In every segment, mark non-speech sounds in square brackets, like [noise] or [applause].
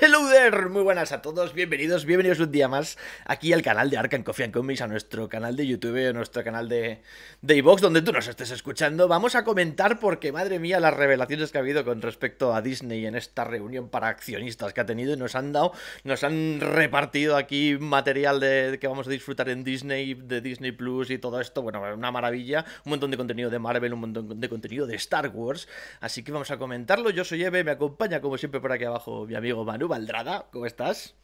Hello [laughs] muy buenas a todos, bienvenidos, bienvenidos un día más aquí al canal de Arkham Coffee Comics, a nuestro canal de YouTube, a nuestro canal de, de Evox, donde tú nos estés escuchando. Vamos a comentar porque, madre mía, las revelaciones que ha habido con respecto a Disney en esta reunión para accionistas que ha tenido y nos han dado, nos han repartido aquí material de, que vamos a disfrutar en Disney, de Disney Plus y todo esto. Bueno, una maravilla, un montón de contenido de Marvel, un montón de contenido de Star Wars. Así que vamos a comentarlo. Yo soy Eve, me acompaña como siempre por aquí abajo mi amigo Manu Valdrada. ¿cómo estás?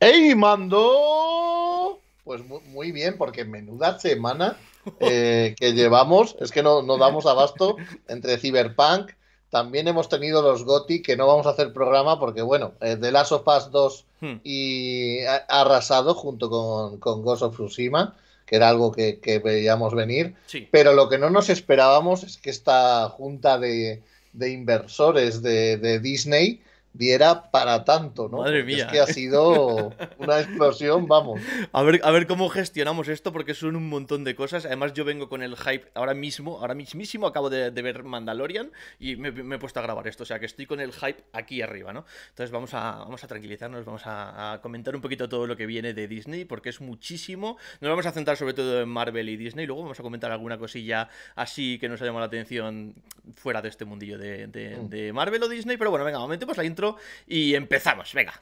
¡Ey, mando! Pues muy bien, porque menuda semana [laughs] eh, que llevamos. Es que no, damos abasto entre Cyberpunk. También hemos tenido los GOTI, que no vamos a hacer programa porque, bueno, de eh, The Last of Us 2 hmm. y arrasado junto con, con Ghost of Tsushima, que era algo que, veíamos venir. Pero lo que no nos esperábamos es que esta junta de, inversores de, de Disney diera para tanto, ¿no? Madre mía. Es que ha sido una explosión, vamos. A ver, a ver cómo gestionamos esto, porque son un montón de cosas. Además, yo vengo con el hype ahora mismo, ahora mismísimo, acabo de, ver Mandalorian y me, he puesto a grabar esto. O sea que estoy con el hype aquí arriba, ¿no? Entonces vamos a, vamos a tranquilizarnos, vamos a, comentar un poquito todo lo que viene de Disney, porque es muchísimo. Nos vamos a centrar sobre todo en Marvel y Disney, luego vamos a comentar alguna cosilla así que nos ha llamado la atención fuera de este mundillo de, de, mm. Marvel o Disney. Pero bueno, venga, momentemos pues la gente y empezamos, venga.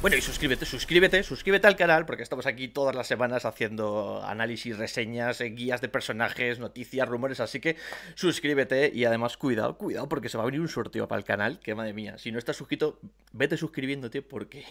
Bueno, y suscríbete, suscríbete, suscríbete al canal, porque estamos aquí todas las semanas haciendo análisis, reseñas, eh, guías de personajes, noticias, rumores, así que suscríbete y además cuidado, cuidado, porque se va a venir un sorteo para el canal, que madre mía, si no estás suscrito, vete suscribiéndote porque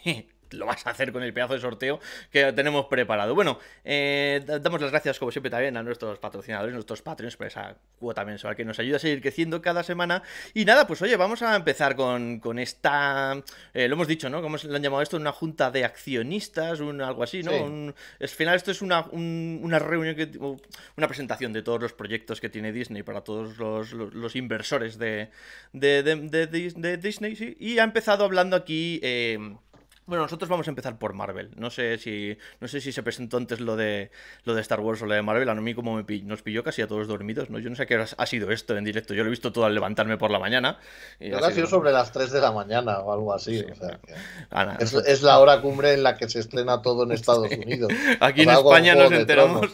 lo vas a hacer con el pedazo de sorteo que tenemos preparado. Bueno, eh, damos las gracias como siempre también a nuestros patrocinadores, nuestros patrones por esa cuota mensual que nos ayuda a seguir creciendo cada semana. Y nada, pues oye, vamos a empezar con, esta, eh, lo hemos dicho, ¿no? ¿Cómo lo han llamado esto? Una junta de accionistas, un, algo así, ¿no? al final esto es una, una reunión, que, una presentación de todos los proyectos que tiene Disney para todos los, inversores de, Disney. Y ha empezado hablando aquí... Eh, bueno, nosotros vamos a empezar por Marvel. No sé si, no sé si se presentó antes lo de, lo de Star Wars o lo de Marvel. A mí como me nos pilló casi a todos dormidos, ¿no? Yo no sé qué ha sido esto en directo. Yo lo he visto todo al levantarme por la mañana. Y ha sido, sobre las 3 de la mañana o algo así. Ah, es, la hora cumbre en la que se estrena todo en Estados [laughs] Unidos. Aquí en España nos enteramos.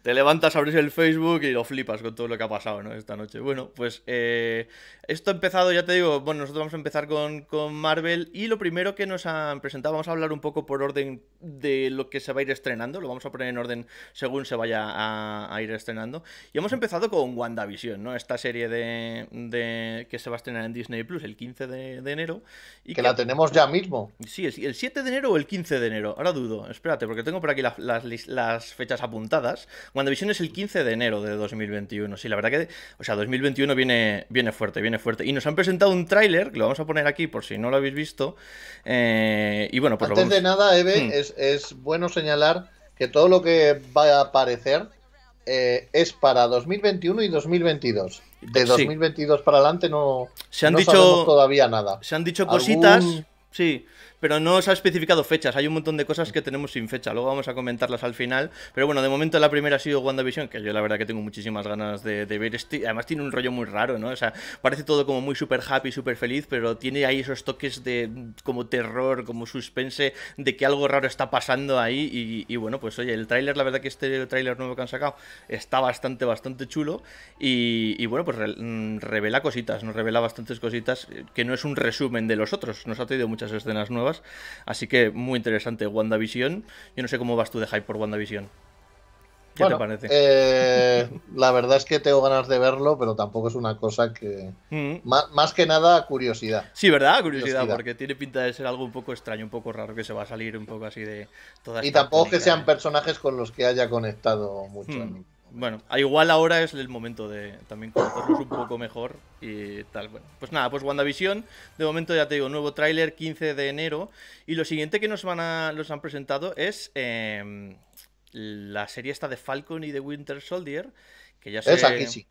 Te levantas, abres el Facebook y lo flipas con todo lo que ha pasado esta noche. Bueno, pues eh, esto ha empezado, ya te digo, bueno, nosotros vamos a empezar con, con Marvel y lo primero que nos ha Presentado, vamos a hablar un poco por orden de lo que se va a ir estrenando. Lo vamos a poner en orden según se vaya a, ir estrenando. Y hemos empezado con WandaVision, ¿no? Esta serie de, que se va a estrenar en Disney Plus el 15 de, enero. Y que, la tenemos ya mismo. Sí, el 7 de enero o el 15 de enero. Ahora dudo, espérate, porque tengo por aquí las, fechas apuntadas. WandaVision es el 15 de enero de 2021. Sí, la verdad que, o sea, 2021 viene, viene fuerte, viene fuerte. Y nos han presentado un tráiler, lo vamos a poner aquí por si no lo habéis visto. Eh, eh, bueno, Antes de nada, Eve, hmm. es, bueno señalar que todo lo que va a aparecer eh, es para 2021 y 2022. De 2022 para adelante no, se han dicho, todavía nada. Se han dicho cositas, sí pero no os ha especificado fechas. Hay un montón de cosas que tenemos sin fecha. Luego vamos a comentarlas al final. Pero bueno, de momento la primera ha sido WandaVision, que yo la verdad que tengo muchísimas ganas de, ver. Este, además tiene un rollo muy raro, ¿no? O sea, parece todo como muy super happy, super feliz, pero tiene ahí esos toques de como terror, como suspense, de que algo raro está pasando ahí. Y, bueno, pues oye, el tráiler, la verdad que este tráiler nuevo que han sacado está bastante, bastante chulo. Y, bueno, pues mm, revela cositas, nos revela bastantes cositas, eh, que no es un resumen de los otros. Nos ha traído muchas escenas nuevas Así que muy interesante WandaVision. Yo no sé cómo vas tú de hype por WandaVision. ¿Qué te parece? Eh, la verdad es que tengo ganas de verlo, pero tampoco es una cosa que. Mm. más, que nada, curiosidad. Sí, ¿verdad? Curiosidad, porque tiene pinta de ser algo un poco extraño, un poco raro, que se va a salir un poco así de todas Y tampoco que sean ¿eh? personajes con los que haya conectado mucho. Mm. Bueno, igual ahora es el momento de también conocerlos un poco mejor y tal. Bueno, pues nada, pues WandaVision, de momento ya te digo, nuevo tráiler 15 de enero. Y lo siguiente que nos van a, los han presentado es em, la serie esta de Falcon y de Winter Soldier, que ya sé... sí.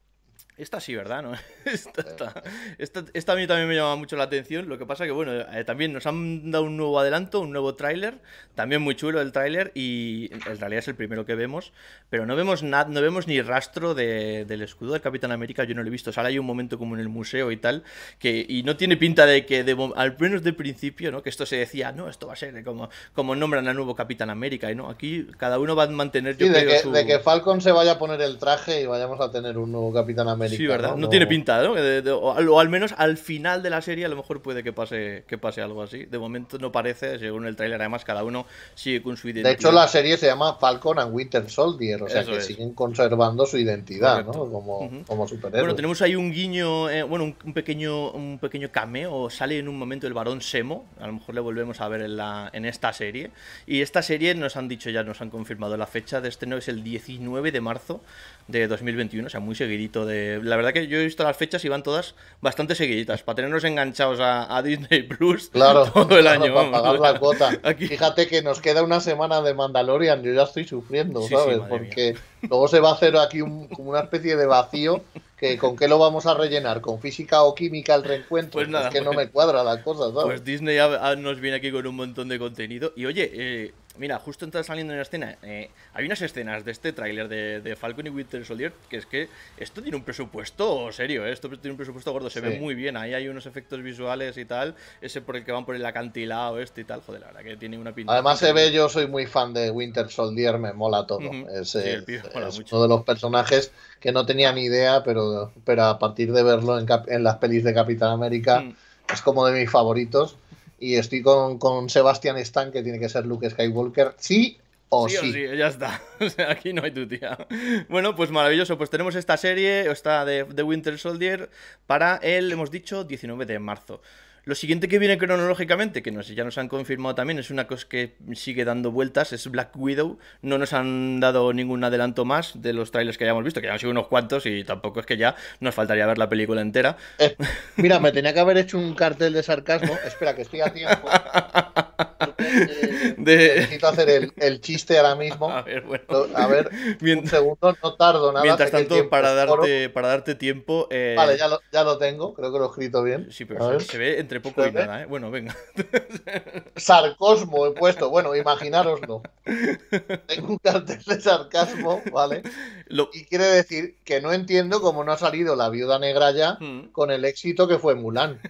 Esta sí, ¿verdad? ¿No? [laughs] Esta, esta, a mí también me llama mucho la atención. Lo que pasa que, bueno, eh, también nos han dado un nuevo adelanto, un nuevo tráiler. También muy chulo el tráiler y en realidad es el primero que vemos. Pero no vemos, no vemos ni rastro de, del escudo del Capitán América. Yo no lo he visto. O sea, hay un momento como en el museo y tal. Que, y no tiene pinta de que, de, al menos de principio, ¿no? Que esto se decía, no, esto va a ser como, como nombran al nuevo Capitán América. Y no, aquí cada uno va a mantener, de, que, de que Falcon se vaya a poner el traje y vayamos a tener un nuevo Capitán América Sí, ¿verdad? No, tiene pinta, ¿no? o, al, menos al final de la serie a lo mejor puede que pase, que pase algo así. De momento no parece, según el tráiler, además cada uno sigue con su identidad. De hecho, la serie se llama Falcon and Winter Soldier, o sea que siguen conservando su identidad, ¿no? Como, como superhéroes. Bueno, tenemos ahí un guiño, eh, bueno, un, pequeño, un pequeño cameo, sale en un momento el varón Semo, a lo mejor le volvemos a ver en, la, en esta serie. Y esta serie nos han dicho ya, nos han confirmado la fecha de este no es el 19 de marzo de 2021, o sea, muy seguidito de... La verdad que yo he visto las fechas y van todas bastante seguiditas, para tenernos enganchados a, Disney Plus [laughs] todo el año. Para pagar la cuota. [laughs] Fíjate que nos queda una semana de Mandalorian, yo ya estoy sufriendo, ¿sabes? Porque luego se va a hacer aquí como una especie de vacío que con qué lo vamos a rellenar, con física o química el reencuentro, pues nada, es que no me cuadra la cosa, ¿sabes? Pues Disney nos viene aquí con un montón de contenido y oye, eh, Mira, justo entra saliendo en la escena. Eh, hay unas escenas de este tráiler de, Falcon y Winter Soldier que es que esto tiene un presupuesto serio, eh, esto tiene un presupuesto gordo, se ve muy bien. Ahí hay unos efectos visuales y tal, ese por el que van por el acantilado este y tal. Joder, la verdad que tiene una pinta. Además se ve, yo soy muy fan de Winter Soldier, me mola todo. Es, uno de los personajes que no tenía ni idea, pero, pero a partir de verlo en, las pelis de Capitán América. Mm. es como de mis favoritos y estoy con, con Sebastian Stan, que tiene que ser Luke Skywalker, sí o sí. sí. O sí ya está. [laughs] O sea, aquí no hay tu tía. Bueno, pues maravilloso. Pues tenemos esta serie, esta de The Winter Soldier, para el, hemos dicho, 19 de marzo. Lo siguiente que viene cronológicamente, que ya nos han confirmado también, es una cosa que sigue dando vueltas, es Black Widow. No nos han dado ningún adelanto más de los trailers que hayamos visto, que ya han sido unos cuantos y tampoco es que ya nos faltaría ver la película entera. Eh, mira, me tenía que haber hecho un cartel de sarcasmo. Espera, que estoy a tiempo. [laughs] Necesito hacer el, el, chiste ahora mismo. A ver, bueno. A ver, un segundo, no tardo nada. Mientras tanto, para darte, para darte tiempo. Eh, vale, ya lo, ya lo tengo, creo que lo he escrito bien. Sí, pero poco ¿eh? Bueno, venga. [laughs] Sarcosmo he puesto, bueno, imaginaroslo Tengo un cartel de sarcasmo, ¿vale? Y quiere decir que no entiendo cómo no ha salido la viuda negra ya mm. con el éxito que fue Mulan. [laughs]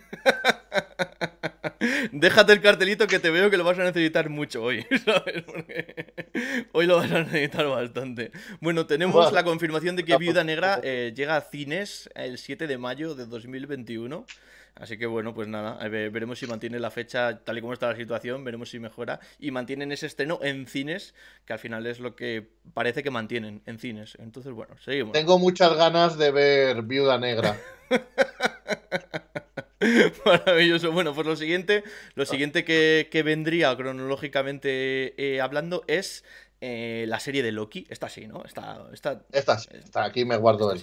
Déjate el cartelito que te veo que lo vas a necesitar mucho hoy, [laughs] hoy lo vas a necesitar bastante. Bueno, tenemos la confirmación de que Viuda Negra eh, llega a cines el 7 de mayo de 2021. Así que bueno, pues nada, veremos si mantiene la fecha tal y como está la situación, veremos si mejora y mantienen ese estreno en cines, que al final es lo que parece que mantienen en cines. Entonces, bueno, seguimos. Tengo muchas ganas de ver Viuda Negra. [laughs] Maravilloso. Bueno, pues lo siguiente, lo ah. siguiente que, vendría cronológicamente eh, hablando es eh, la serie de Loki. Esta sí, ¿no? Esta, esta, sí, aquí me guardo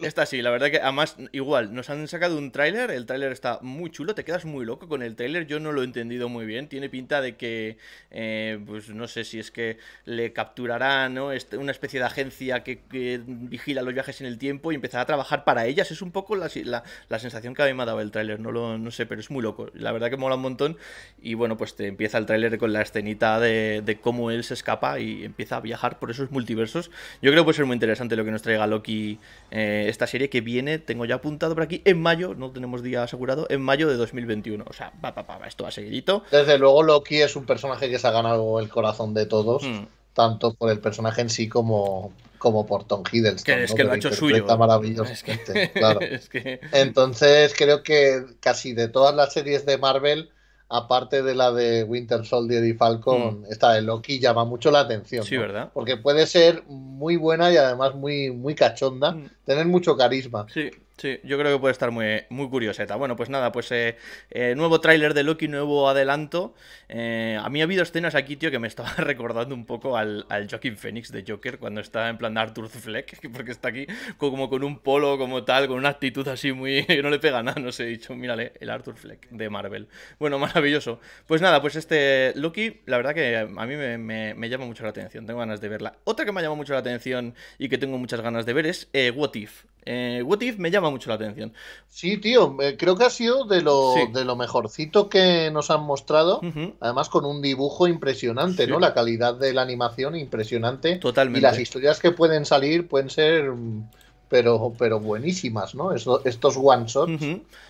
esta sí. [laughs] la verdad que además, igual, nos han sacado un tráiler, el tráiler está muy chulo, te quedas muy loco con el tráiler, yo no lo he entendido muy bien, tiene pinta de que, eh, pues no sé si es que le capturará ¿no? Este, una especie de agencia que, vigila los viajes en el tiempo y empezará a trabajar para ellas, es un poco la, sensación que a mí me ha dado el tráiler, no lo no sé, pero es muy loco, la verdad que mola un montón y bueno, pues te empieza el tráiler con la escenita de cómo cómo él se escapa y empieza a viajar por esos multiversos. Yo creo que puede ser muy interesante lo que nos traiga Loki eh, esta serie que viene, tengo ya apuntado por aquí, en mayo, no tenemos día asegurado, en mayo de 2021. O sea, va, va, va, esto va seguidito. Desde luego Loki es un personaje que se ha ganado el corazón de todos. Hmm. tanto por el personaje en sí como, por Tom Hiddleston. Que es que lo ha hecho suyo. [laughs] [laughs] que... Entonces creo que casi de todas las series de Marvel aparte de la de Winter Soldier y Falcon, mm. esta de Loki llama mucho la atención. Sí, ¿verdad? Porque puede ser muy buena y además muy, muy cachonda, mm. tener mucho carisma. Sí. Sí, yo creo que puede estar muy, muy curioseta. Bueno, pues nada, pues eh, eh, nuevo tráiler de Loki, nuevo adelanto. Eh, a mí ha habido escenas aquí, tío, que me [laughs] estaba recordando un poco al, al Joaquin Phoenix de Joker cuando está en plan Arthur Fleck, [laughs] porque está aquí como con un polo como tal, con una actitud así muy... [laughs] no le pega nada, no sé, he dicho, mírale, el Arthur Fleck de Marvel. Bueno, maravilloso. Pues nada, pues este Loki, la verdad que a mí me, me llama mucho la atención, tengo ganas de verla. Otra que me ha llamado mucho la atención y que tengo muchas ganas de ver es What If. Eh, What If me llama mucho la atención. Sí, tío, eh, creo que ha sido de lo, de lo mejorcito que nos han mostrado. Además, con un dibujo impresionante, ¿no? La calidad de la animación impresionante. Totalmente. Y las historias que pueden salir pueden ser mm, pero, pero buenísimas, ¿no? Estos, one shots.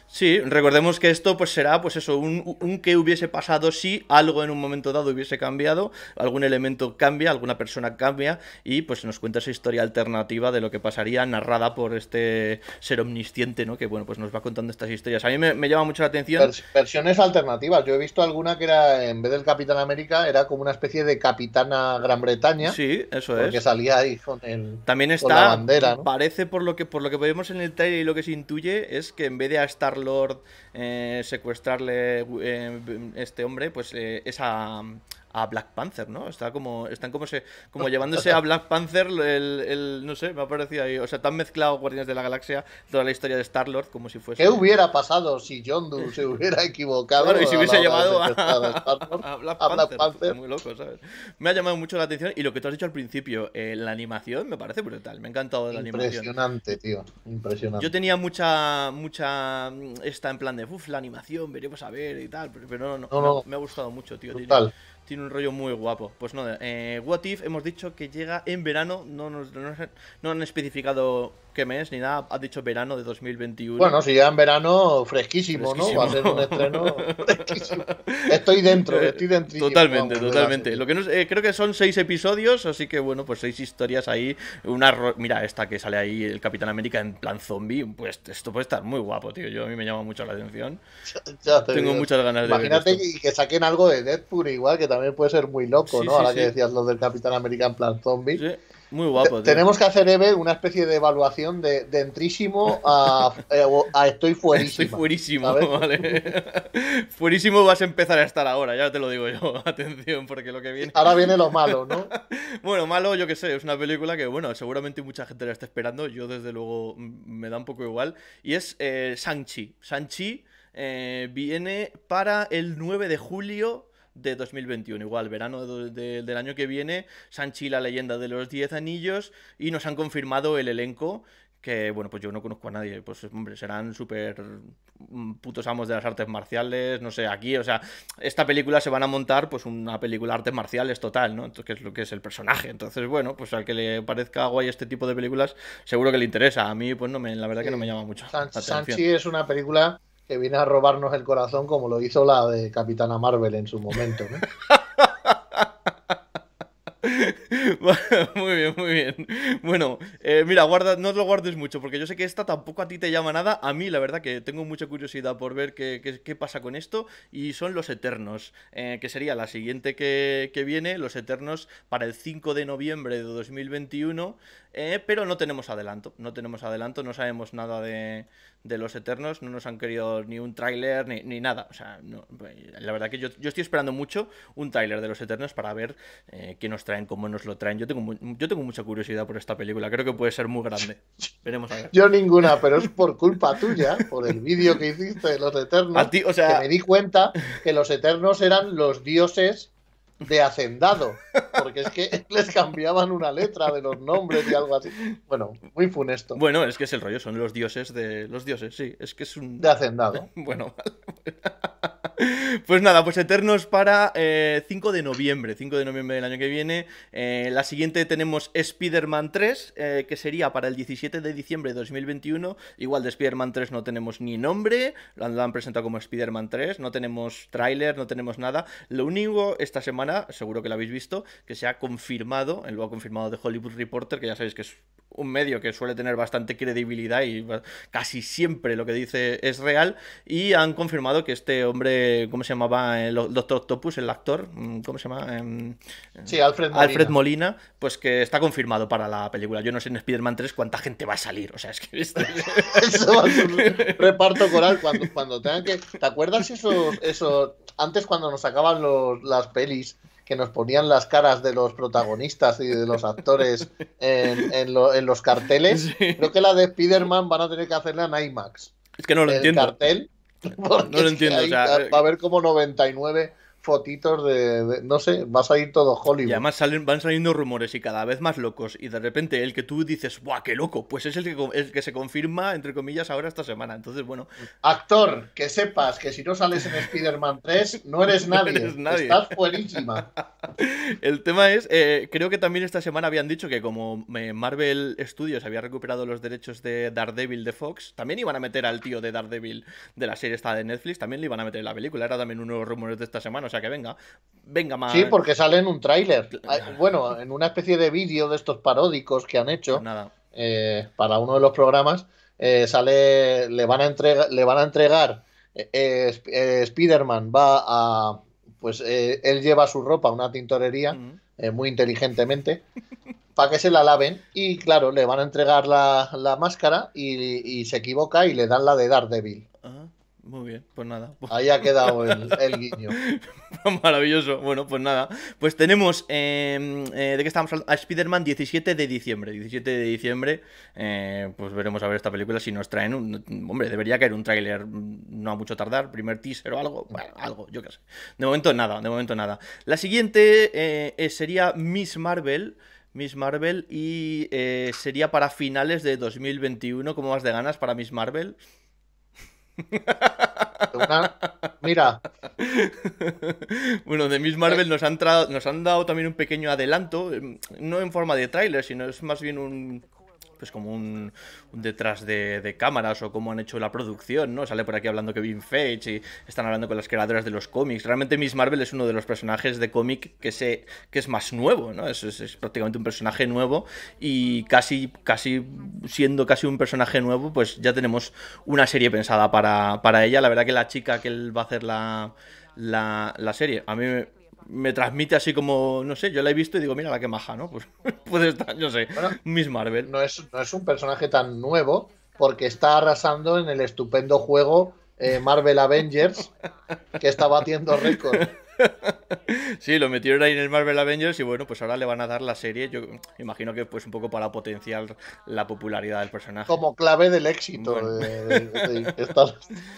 Sí, recordemos que esto pues será pues eso, un, que hubiese pasado si algo en un momento dado hubiese cambiado, algún elemento cambia, alguna persona cambia y pues nos cuenta esa historia alternativa de lo que pasaría narrada por este ser omnisciente, ¿no? Que bueno, pues nos va contando estas historias. A mí me, llama mucho la atención. versiones alternativas. Yo he visto alguna que era, en vez del Capitán América, era como una especie de Capitana Gran Bretaña. Sí, eso es. Porque salía ahí con También está, la bandera, ¿no? Parece por lo que por lo que vemos en el trailer y lo que se intuye es que en vez de estar lord eh, secuestrarle eh, este hombre, pues eh, esa a Black Panther, ¿no? Está como, están como se, como [laughs] llevándose a Black Panther el, no sé, me ha parecido ahí. O sea, tan mezclado Guardianes de la Galaxia, toda la historia de Star Lord, como si fuese. ¿Qué hubiera pasado si John se hubiera equivocado? Bueno, y si hubiese llamado a, [laughs] a, Black, Panther. Muy loco, ¿sabes? Me ha llamado mucho la atención. Y lo que tú has dicho al principio, eh, la animación me parece brutal. Me ha encantado la animación. Impresionante, tío. Impresionante. Yo tenía mucha, mucha mm, esta en plan de uff, la animación, veremos a ver y tal. Pero, no, no, me ha gustado mucho, tío. Tiene un rollo muy guapo. Pues no, eh, What If hemos dicho que llega en verano. No, nos, no, han especificado qué mes ni nada. Ha dicho verano de 2021. Bueno, si llega en verano, fresquísimo, ¿no? Va a ser un estreno [laughs] fresquísimo. Estoy dentro, estoy dentro. Totalmente, totalmente. Lo que no, eh, creo que son seis episodios, así que bueno, pues seis historias ahí. Una Mira, esta que sale ahí, el Capitán América en plan zombie. Pues esto puede estar muy guapo, tío. Yo, a mí me llama mucho la atención. [laughs] Tengo muchas ganas de de Imagínate que saquen algo de Deadpool igual que también también puede ser muy loco, ¿no? Ahora que decías lo del Capitán América en plan zombie. muy guapo, Tenemos que hacer, Ever, una especie de evaluación de, dentrísimo entrísimo a, [laughs] eh, estoy fuerísimo. Estoy fuerísimo, [laughs] vale. [laughs] fuerísimo vas a empezar a estar ahora, ya te lo digo yo. Atención, porque lo que viene. Ahora viene lo malo, ¿no? bueno, malo, yo que sé, es una película que, bueno, seguramente mucha gente la está esperando. Yo, desde luego, mm, me da un poco igual. Y es eh, Sanchi. Sanchi. Eh, viene para el 9 de julio de 2021. Igual, verano del año que viene, Sanchi la leyenda de los 10 anillos y nos han confirmado el elenco que bueno, pues yo no conozco a nadie, pues hombre, serán súper mm, putos amos de las artes marciales, no sé, aquí, o sea, esta película se van a montar pues una película de artes marciales total, ¿no? Entonces, que es lo que es el personaje. Entonces, bueno, pues al que le parezca guay este tipo de películas, seguro que le interesa. A mí, pues no me, la verdad que no me llama mucho. Sanchi es una película que viene a robarnos el corazón como lo hizo la de Capitana Marvel en su momento. [laughs] muy bien, muy bien. Bueno, eh, mira, guarda, no lo guardes mucho, porque yo sé que esta tampoco a ti te llama nada. A mí, la verdad, que tengo mucha curiosidad por ver qué, qué, pasa con esto. Y son Los Eternos, eh, que sería la siguiente que, que, viene, Los Eternos, para el 5 de noviembre de 2021. Eh, pero no tenemos adelanto, no tenemos adelanto, no sabemos nada de, los Eternos, no nos han querido ni un tráiler ni, nada. O sea, la verdad que yo, estoy esperando mucho un tráiler de los Eternos para ver eh, qué nos traen, cómo nos lo traen. Yo tengo, yo tengo mucha curiosidad por esta película, creo que puede ser muy grande. Veremos Yo ninguna, pero es por culpa tuya, por el vídeo que hiciste de los Eternos, que me di cuenta que los Eternos eran los dioses de hacendado, porque es que [laughs] les cambiaban una letra de los nombres y algo así. Bueno, muy funesto. Bueno, es que es el rollo, son los dioses de los dioses, sí, es que es un... De hacendado. [laughs] Bueno, [laughs] Pues nada, pues Eternos para 5 eh, de noviembre, 5 de noviembre del año que viene. Eh, la siguiente tenemos Spider-Man 3, eh, que sería para el 17 de diciembre de 2021. Igual de Spider-Man 3 no tenemos ni nombre, lo han presentado como Spider-Man 3, no tenemos tráiler, no tenemos nada. Lo único, esta semana seguro que lo habéis visto, que se ha confirmado, lo ha confirmado de Hollywood Reporter, que ya sabéis que es un medio que suele tener bastante credibilidad y casi siempre lo que dice es real. Y han confirmado que este hombre, ¿cómo se llamaba? El eh, Doctor Octopus, el actor, mm, ¿cómo se llama? Em, sí, Alfred Molina. Alfred Molina, pues que está confirmado para la película. Yo no sé en Spider-Man 3 cuánta gente va a salir. O sea, es que. [laughs] eso reparto coral cuando, cuando tengan que. ¿Te acuerdas eso eso Antes cuando nos sacaban las pelis que nos ponían las caras de los protagonistas y de los actores en, los carteles. Creo que la de Spider-Man van a tener que hacerla en IMAX. Es que no lo el entiendo. cartel. no lo entiendo. va a haber como 99 fotitos de, no sé, va a salir todo Hollywood. Y además salen, van saliendo rumores y cada vez más locos y de repente el que tú dices, ¡buah, qué loco! Pues es el que, el que se confirma, entre comillas, ahora esta semana. Entonces, bueno... Actor, que sepas que si no sales en Spider-Man 3, no [laughs] eres nadie. Estás buenísima. [laughs] el tema es, eh, creo que también esta semana habían dicho que como eh, Marvel Studios había recuperado los derechos de Daredevil de Fox, también iban a meter al tío de Daredevil de la serie esta de Netflix, también le iban a meter la película. Era también uno de los rumores de esta semana. O que venga. Venga más. Sí, porque sale en un tráiler. Bueno, en una especie de vídeo de estos paródicos que han hecho pues Nada. Eh, para uno de los programas. Eh, sale. Le van a entregar. Le van a entregar. Eh, eh Spider-Man va a. Pues él lleva su ropa a una tintorería. muy inteligentemente, para que se la laven. Y claro, le van a entregar la, máscara y, se equivoca y le dan la de Daredevil. Ajá muy bien, pues nada. [laughs] Ahí ha quedado el, guiño. [laughs] Maravilloso. Bueno, pues nada. Pues tenemos, eh, eh, ¿de qué estamos hablando? A Spider-Man 17 de diciembre. 17 de diciembre, eh, pues veremos a ver esta película si nos traen un... Hombre, debería caer un tráiler mm, no a mucho tardar, primer teaser o algo. Bueno, algo, yo qué sé. De momento nada, de momento nada. La siguiente sería Miss Marvel. Miss Marvel y sería para finales de 2021, como más de ganas para Miss Marvel? Mira. Bueno, de Miss Marvel nos han, tra... nos han dado también un pequeño adelanto, em, no en forma de tráiler, sino es más bien un pues como un, detrás de, cámaras o cómo han hecho la producción, ¿no? Sale por aquí hablando que Vin Feige y están hablando con las creadoras de los cómics. Realmente Miss Marvel es uno de los personajes de cómic que, se, que es más nuevo, ¿no? Es, prácticamente un personaje nuevo y casi, casi siendo casi un personaje nuevo, pues ya tenemos una serie pensada para, ella. La verdad que la chica que él va a hacer la, la, la serie, a mí me me transmite así como, no sé, yo la he visto y digo, mira la que maja, ¿no? [laughs] Pues puede estar, yo sé, Miss Marvel. No es, un personaje tan nuevo porque está arrasando en el estupendo juego eh, Marvel Avengers que está batiendo récord. [laughs] Sí, lo metieron ahí en el Marvel Avengers y bueno, pues ahora le van a dar la serie, yo imagino que pues un poco para potenciar la popularidad del personaje. Como clave del éxito. De,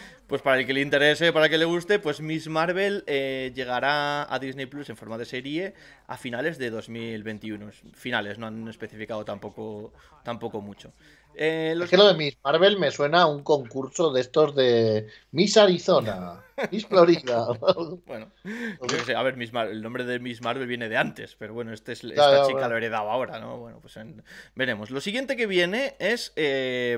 [laughs] Pues para el que le interese, para el que le guste, pues Miss Marvel eh, llegará a Disney Plus en forma de serie a finales de 2021. Finales, no han especificado tampoco, tampoco mucho. Eh, que lo de Miss Marvel me suena a un concurso de estos de Miss Arizona. Miss [laughs] bueno, a ver, el nombre de Miss Marvel viene de antes, pero bueno, este es, esta chica lo heredaba ahora, ¿no? Bueno, pues veremos. Lo siguiente que viene es. Eh,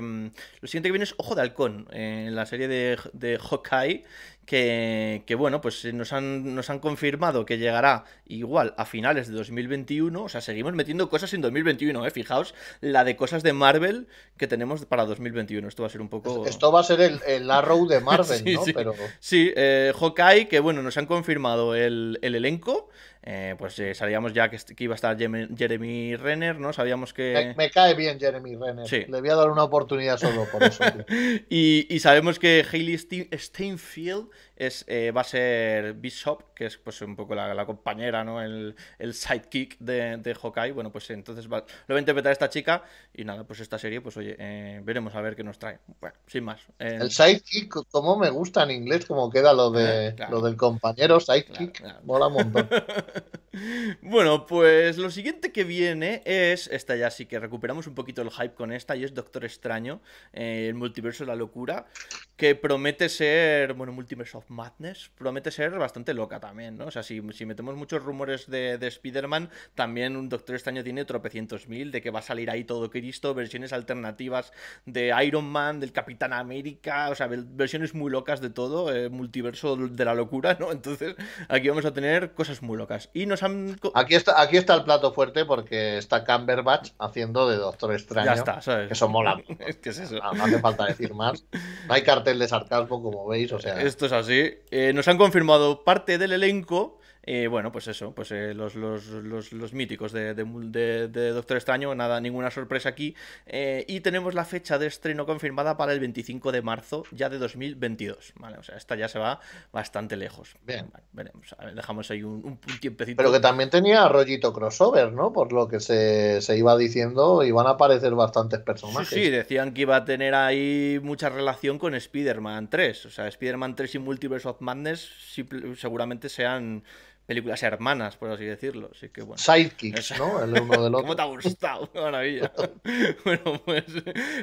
lo siguiente que viene es Ojo de Halcón, eh, en la serie de, de Hawkeye que, bueno, pues eh, nos han, nos han confirmado que llegará igual a finales de 2021. O sea, seguimos metiendo cosas en 2021, ¿eh? Fijaos la de cosas de Marvel que tenemos para 2021. Esto va a ser un poco... Esto va a ser el, Arrow de [laughs] Marvel, ¿no? Pero... sí eh, Hawkeye, que bueno, nos han confirmado el, el elenco. Eh, pues eh, sabíamos ya que, iba a estar Jeremy Renner, ¿no? Sabíamos que... Me, cae bien Jeremy Renner. Le voy a dar una oportunidad solo por eso. [laughs] y, sabemos que Hayley Steinfield eh, va a ser Bishop, que es pues un poco la, compañera, ¿no? El, sidekick de, de, Hawkeye. Bueno, pues entonces va, lo va a interpretar esta chica. Y nada, pues esta serie, pues oye, eh, veremos a ver qué nos trae. Bueno, sin más. Eh. El sidekick, como me gusta en inglés, como queda lo de lo del compañero sidekick. Mola un montón. [laughs] bueno, pues lo siguiente que viene es. Esta ya sí que recuperamos un poquito el hype con esta. Y es Doctor Extraño, el multiverso de la locura. Que promete ser. Bueno, multiverso Madness promete ser bastante loca también, ¿no? O sea, si, metemos muchos rumores de, Spider-Man, también un Doctor Extraño tiene tropecientos mil de que va a salir ahí todo Cristo, versiones alternativas de Iron Man, del Capitán América, o sea, versiones muy locas de todo, eh, multiverso de la locura, ¿no? Entonces, aquí vamos a tener cosas muy locas. Y nos han... Aquí está, aquí está el plato fuerte porque está Cumberbatch haciendo de Doctor Extraño. Ya está, mola. [laughs] que es eso. No, hace falta decir más. No hay cartel de sarcasmo, como veis, o sea... Esto es así. Eh, nos han confirmado parte del elenco eh, bueno, pues eso, pues eh, los, los, los, míticos de, Doctor Extraño, nada, ninguna sorpresa aquí. Eh, y tenemos la fecha de estreno confirmada para el 25 de marzo ya de 2022, ¿vale? O sea, esta ya se va bastante lejos. Bien. dejamos ahí un, tiempecito. Pero que también tenía rollito crossover, ¿no? Por lo que se, iba diciendo, iban a aparecer bastantes personajes. Sí, sí, decían que iba a tener ahí mucha relación con Spider-Man 3. O sea, Spider-Man 3 y Multiverse of Madness seguramente sean películas hermanas, por así decirlo. Sidekicks, ¿no? [laughs] El uno del otro. ¿Cómo te ha gustado? [laughs] Maravilla. [laughs] bueno, pues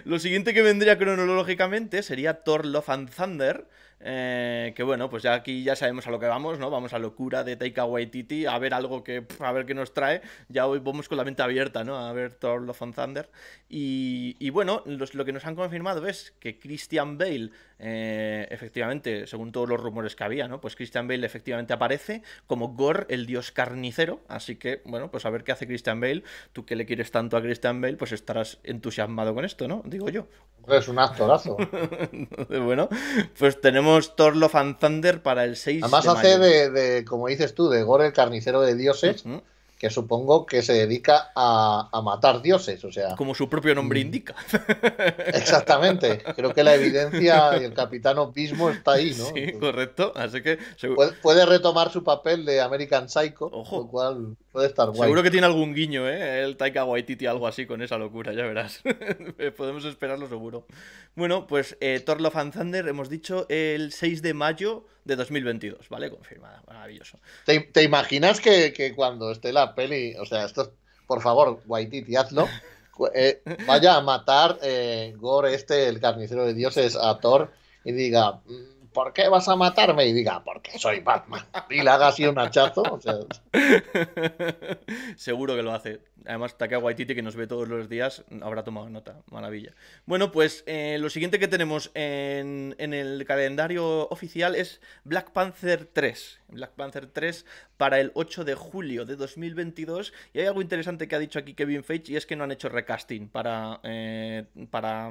lo siguiente que vendría cronológicamente sería Thor Love and Thunder eh, que bueno, pues ya aquí ya sabemos a lo que vamos, ¿no? Vamos a locura de Take Away Titi, a ver algo que, a ver qué nos trae. Ya hoy vamos con la mente abierta, ¿no? A ver Thor Love Thunder. Y, bueno, lo que nos han confirmado es que Christian Bale, eh, efectivamente, según todos los rumores que había, ¿no? Pues Christian Bale efectivamente aparece como Gore, el dios carnicero. Así que, bueno, pues a ver qué hace Christian Bale. Tú que le quieres tanto a Christian Bale, pues estarás entusiasmado con esto, ¿no? Digo yo. Es un actorazo. [laughs] bueno, pues tenemos tenemos Thor and Thunder para el 6 Además hace De, como dices tú, de Gore el carnicero de dioses, que supongo que se dedica a, matar dioses, o sea... Como su propio nombre mm. indica. Exactamente. Creo que la evidencia [laughs] y el capitán Obismo está ahí, ¿no? Sí, correcto. Así que... Puede, retomar su papel de American Psycho, lo cual estar guay. Seguro que tiene algún guiño, ¿eh? El Taika Waititi, algo así con esa locura, ya verás. [laughs] Podemos esperarlo seguro. Bueno, pues eh, Thor Love and Thunder, hemos dicho el 6 de mayo de 2022, ¿vale? Confirmada, maravilloso. ¿Te, imaginas que, cuando esté la peli, o sea, esto, por favor, Waititi, hazlo, eh, vaya a matar eh, Gore este, el carnicero de dioses, a Thor y diga... Mm, ¿por qué vas a matarme? Y diga, porque soy Batman. Y le haga así un hachazo. [laughs] Seguro que lo hace. Además, que Waititi, que nos ve todos los días, habrá tomado nota. Maravilla. Bueno, pues eh, lo siguiente que tenemos en, el calendario oficial es Black Panther 3. Black Panther 3 para el 8 de julio de 2022. Y hay algo interesante que ha dicho aquí Kevin Feige y es que no han hecho recasting para, eh, para,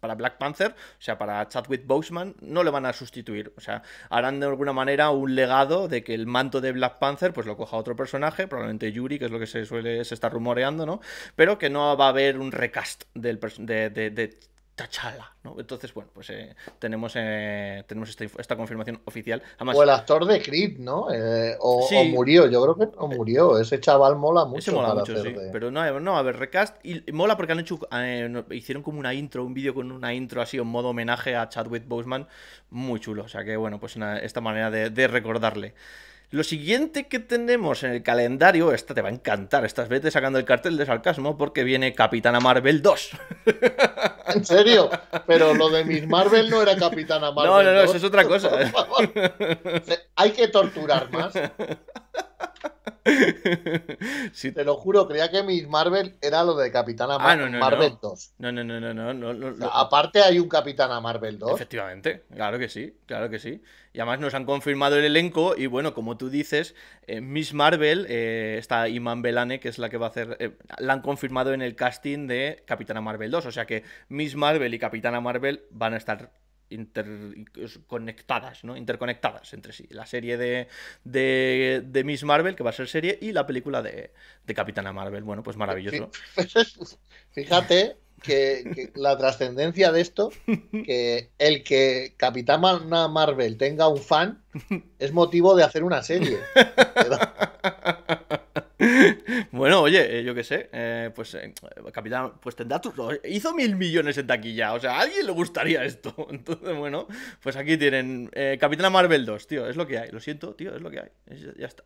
para Black Panther, o sea, para Chadwick Boseman. No le van a sustituir. O sea, harán de alguna manera un legado de que el manto de Black Panther pues lo coja otro personaje, probablemente Yuri, que es lo que se suele, se está rumoreando, ¿no? Pero que no va a haber un recast del, de, de, de chala Entonces, bueno, pues eh, tenemos, eh, tenemos esta, confirmación oficial. o el actor de Creed, ¿no? Eh, o, murió, yo creo que o murió. Ese chaval mola mucho. Pero no, no, a ver, recast. Y mola porque han hecho. hicieron como una intro, un vídeo con una intro así, en modo homenaje a Chadwick Boseman. Muy chulo. O sea que, bueno, pues esta manera de recordarle. Lo siguiente que tenemos en el calendario, esta te va a encantar, estas vete sacando el cartel de sarcasmo porque viene Capitana Marvel 2. [laughs] ¿En serio? Pero lo de Miss Marvel no era Capitana Marvel. No, no, no, eso es otra cosa. [laughs] Hay que torturar más. [laughs] Si [laughs] Te lo juro, creía que Miss Marvel era lo de Capitana ah, Marvel 2. No, no, no, no, no. aparte hay un Capitana Marvel 2. Efectivamente, claro que sí, claro que sí. Y además nos han confirmado el elenco y bueno, como tú dices, eh, Miss Marvel, eh, está Iman Belane, que es la que va a hacer, eh, la han confirmado en el casting de Capitana Marvel 2. O sea que Miss Marvel y Capitana Marvel van a estar interconectadas, ¿no? Interconectadas entre sí. La serie de, de, Miss Marvel, que va a ser serie, y la película de, Capitana Marvel. Bueno, pues maravilloso. [laughs] Fíjate que, la trascendencia de esto, que el que Capitana Marvel tenga un fan, es motivo de hacer una serie. [laughs] Bueno, oye, eh, yo qué sé, eh, pues eh, Capitán, pues tendrá datos, Hizo mil millones en taquilla, o sea, a alguien le gustaría esto. [laughs] Entonces, bueno, pues aquí tienen Capitana Marvel 2, tío, es lo que hay, lo siento, tío, es lo que hay, ya está.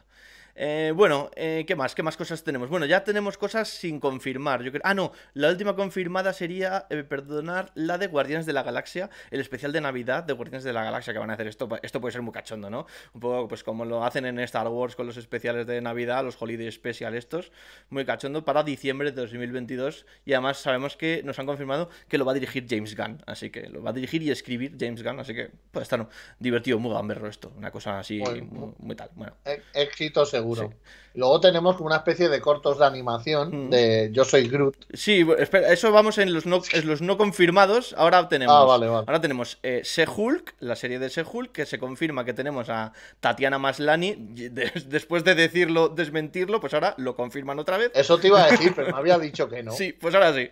Eh, bueno, eh, ¿qué más? ¿Qué más cosas tenemos? Bueno, ya tenemos cosas sin confirmar. Yo Ah, no, la última confirmada sería, eh, perdonar, la de Guardianes de la Galaxia, el especial de Navidad de Guardianes de la Galaxia que van a hacer esto. Esto puede ser muy cachondo, ¿no? Un poco pues como lo hacen en Star Wars con los especiales de Navidad, los Holiday Special estos, muy cachondo para diciembre de 2022. Y además sabemos que nos han confirmado que lo va a dirigir James Gunn, así que lo va a dirigir y escribir James Gunn, así que puede estar divertido, muy gamberro esto, una cosa así, pues, muy, tal. Bueno. Éxito Luego tenemos una especie de cortos de animación mm. de Yo soy Groot. Sí, eso vamos en los no, confirmados. Ahora tenemos. Ah, ahora tenemos eh, Sehulk, la serie de Sehulk, que se confirma que tenemos a Tatiana Maslani. [laughs] después de decirlo, desmentirlo, pues ahora lo confirman otra vez. Eso te iba a decir, [laughs] pero me había dicho que no. Sí, pues ahora sí.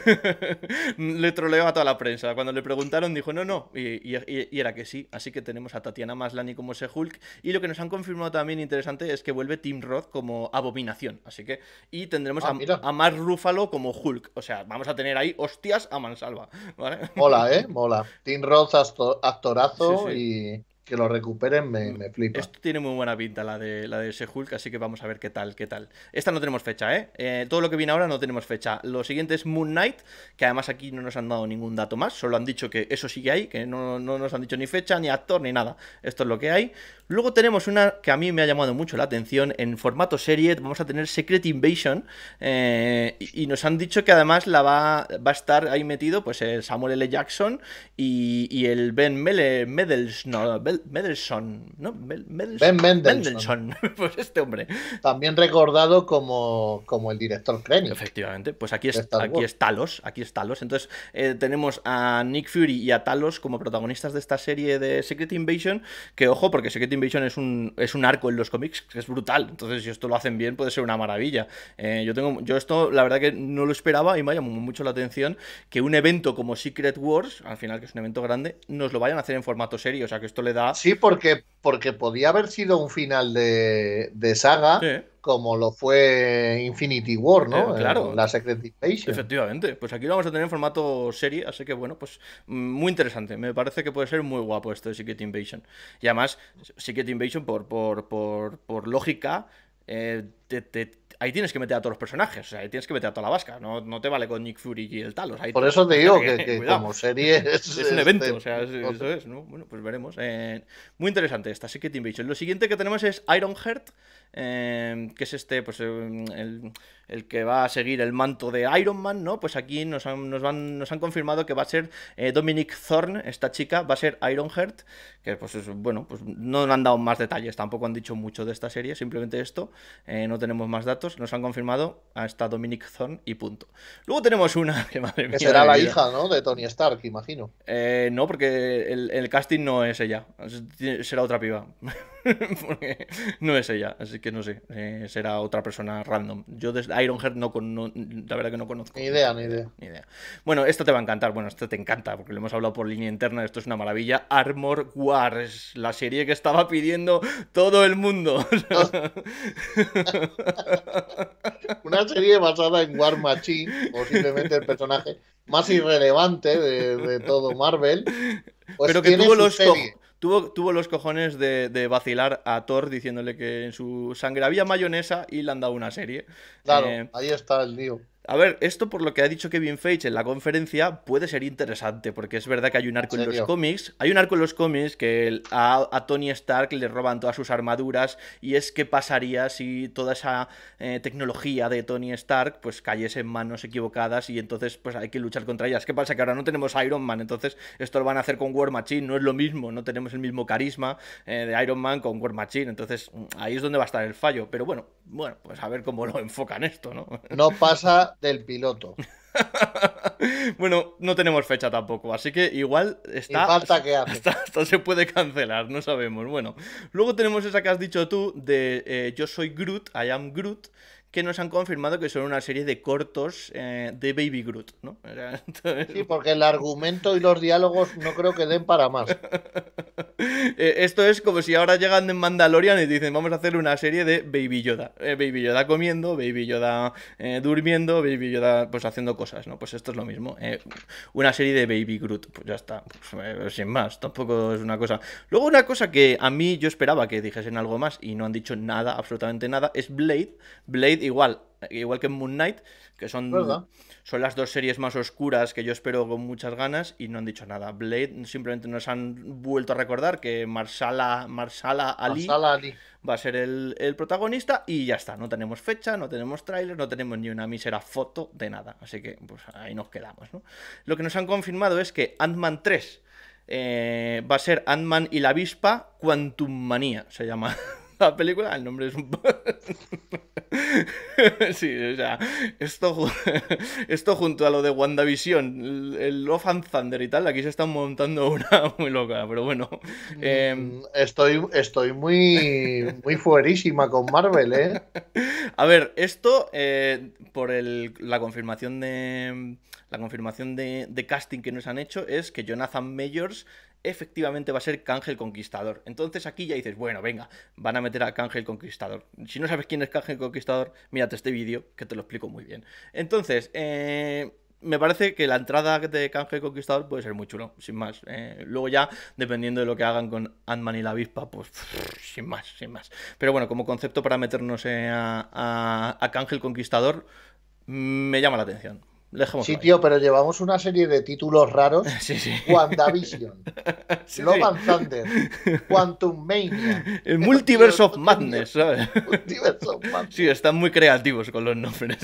[laughs] le troleó a toda la prensa. Cuando le preguntaron, dijo no, no. Y, era que sí. Así que tenemos a Tatiana Maslani como Sehulk. Y lo que nos han confirmado también interesante interesante es que vuelve Tim Roth como abominación. Así que. Y tendremos ah, a, a, Mark Ruffalo como Hulk. O sea, vamos a tener ahí hostias a mansalva. ¿vale? Mola, ¿eh? [laughs] Mola. Tim Roth, actorazo y que lo recuperen me, mm, me, flipa. Esto tiene muy buena pinta, la de, la de Sehulk, así que vamos a ver qué tal, qué tal. Esta no tenemos fecha, ¿eh? ¿eh? Todo lo que viene ahora no tenemos fecha. Lo siguiente es Moon Knight, que además aquí no nos han dado ningún dato más, solo han dicho que eso sigue ahí, que no, nos han dicho ni fecha, ni actor, ni nada. Esto es lo que hay. Luego tenemos una que a mí me ha llamado mucho la atención, en formato serie vamos a tener Secret Invasion, eh, y, nos han dicho que además la va, va a estar ahí metido pues Samuel L. Jackson y, el Ben Mele, Mendelssohn, ¿no? Ben Mendelssohn. [laughs] pues este hombre. También recordado como, el director Krennic. Efectivamente, pues aquí, es, aquí Talos, aquí es Talos. Entonces eh, tenemos a Nick Fury y a Talos como protagonistas de esta serie de Secret Invasion, que ojo, porque Secret Invasion es un, es un arco en los cómics que es brutal. Entonces si esto lo hacen bien puede ser una maravilla. Eh, yo, tengo, yo esto la verdad que no lo esperaba y me ha llamado mucho la atención que un evento como Secret Wars, al final que es un evento grande, nos lo vayan a hacer en formato serie. O sea que esto le da Sí, porque, porque podía haber sido un final de, saga. Como lo fue Infinity War, ¿no? Eh, claro. La Secret Invasion. Efectivamente. Pues aquí lo vamos a tener en formato serie, así que bueno, pues mm, muy interesante. Me parece que puede ser muy guapo esto de Secret Invasion. Y además, Secret Invasion, por, por, lógica, eh, te ahí tienes que meter a todos los personajes, o sea, ahí tienes que meter a toda la vasca, no, te vale con Nick Fury y el tal. Por eso te digo que, que, serie [laughs] es... un evento, este o sea, eso es, ¿no? Bueno, pues veremos. Eh, muy interesante esta Secret Invasion. Lo siguiente que tenemos es Iron Heart, eh, que es este, pues eh, el el que va a seguir el manto de Iron Man, ¿no? Pues aquí nos han, confirmado que va a ser eh, Dominic Thorne, esta chica, va a ser Ironheart, que pues bueno, pues no han dado más detalles, tampoco han dicho mucho de esta serie, simplemente esto, eh, no tenemos más datos, nos han confirmado a ah, esta Dominic Thorne y punto. Luego tenemos una [laughs] que será la hija, ¿no? De Tony Stark, imagino. Eh, no, porque el, casting no es ella, será otra piba. [laughs] porque no es ella, así que no sé, será otra persona random. Yo desde Ironheart no, con, la verdad que no conozco. Ni idea, ni idea. Bueno, esto te va a encantar, bueno, esto te encanta, porque lo hemos hablado por línea interna, esto es una maravilla. Armor Wars, la serie que estaba pidiendo todo el mundo. [laughs] una serie basada en War Machine, posiblemente el personaje más irrelevante de, todo Marvel. Pues pero que tuvo los, Tuvo, los cojones de, vacilar a Thor diciéndole que en su sangre había mayonesa y le han dado una serie. Claro, eh, ahí está el lío. A ver, esto por lo que ha dicho Kevin Feige en la conferencia puede ser interesante, porque es verdad que hay un arco en, los cómics. Hay un arco en los cómics que a, Tony Stark le roban todas sus armaduras y es qué pasaría si toda esa eh, tecnología de Tony Stark pues cayese en manos equivocadas y entonces pues hay que luchar contra ellas. ¿Qué pasa? Que ahora no tenemos Iron Man, entonces esto lo van a hacer con War Machine, no es lo mismo, no tenemos el mismo carisma eh, de Iron Man con War Machine, entonces mm, ahí es donde va a estar el fallo. Pero bueno, bueno, pues a ver cómo lo enfocan esto, ¿no? No pasa del piloto. [laughs] bueno, no tenemos fecha tampoco, así que igual está. Falta que Hasta, se puede cancelar, no sabemos. Bueno, luego tenemos esa que has dicho tú de eh, Yo soy Groot, I am Groot, que nos han confirmado que son una serie de cortos eh, de Baby Groot, ¿no? [laughs] Sí, porque el argumento y los diálogos no creo que den para más. [laughs] Eh, esto es como si ahora llegan en Mandalorian y dicen, vamos a hacer una serie de Baby Yoda. Eh, Baby Yoda comiendo, Baby Yoda durmiendo, Baby Yoda pues haciendo cosas, ¿no? Pues esto es lo mismo. una serie de Baby Groot, pues ya está, sin más, tampoco es una cosa... Luego una cosa que a mí yo esperaba que dijesen algo más y no han dicho nada, absolutamente nada, es Blade. Blade igual, igual que en Moon Knight, que son, son las dos series más oscuras que yo espero con muchas ganas y no han dicho nada. Blade simplemente nos han vuelto a recordar que Marsala, Marsala, Ali, va a ser el, protagonista y ya está. No tenemos fecha, no tenemos tráiler, no tenemos ni una mísera foto de nada. Así que pues ahí nos quedamos. Lo que nos han confirmado es que Ant-Man 3 eh, va a ser Ant-Man y la avispa Quantum Manía, se llama la película, el nombre es un... [laughs] sí, o sea, esto, [laughs] esto junto a lo de WandaVision, el Love and Thunder y tal, aquí se están montando una [laughs] muy loca, pero bueno. Mm, em, estoy, estoy muy, muy fuerísima con Marvel, ¿eh? A ver, esto, eh, por la confirmación de... La confirmación de, de casting que nos han hecho es que Jonathan Majors efectivamente va a ser Cángel Conquistador. Entonces aquí ya dices, bueno, venga, van a meter a Cángel Conquistador. Si no sabes quién es Cángel Conquistador, mírate este vídeo que te lo explico muy bien. Entonces, eh, me parece que la entrada de Canje Conquistador puede ser muy chulo, sin más. Eh, luego ya, dependiendo de lo que hagan con Ant-Man y la avispa, pues sin más, sin más. Pero bueno, como concepto para meternos eh, a, a, Conquistador, me llama la atención sí, tío, pero llevamos una serie de títulos raros. [laughs] Sí, WandaVision, [laughs] sí, Thunder, Quantum Mania. El Multiverse of Madness, ¿sabes? [laughs] Multiverse of Madness. Sí, están muy creativos con los nombres.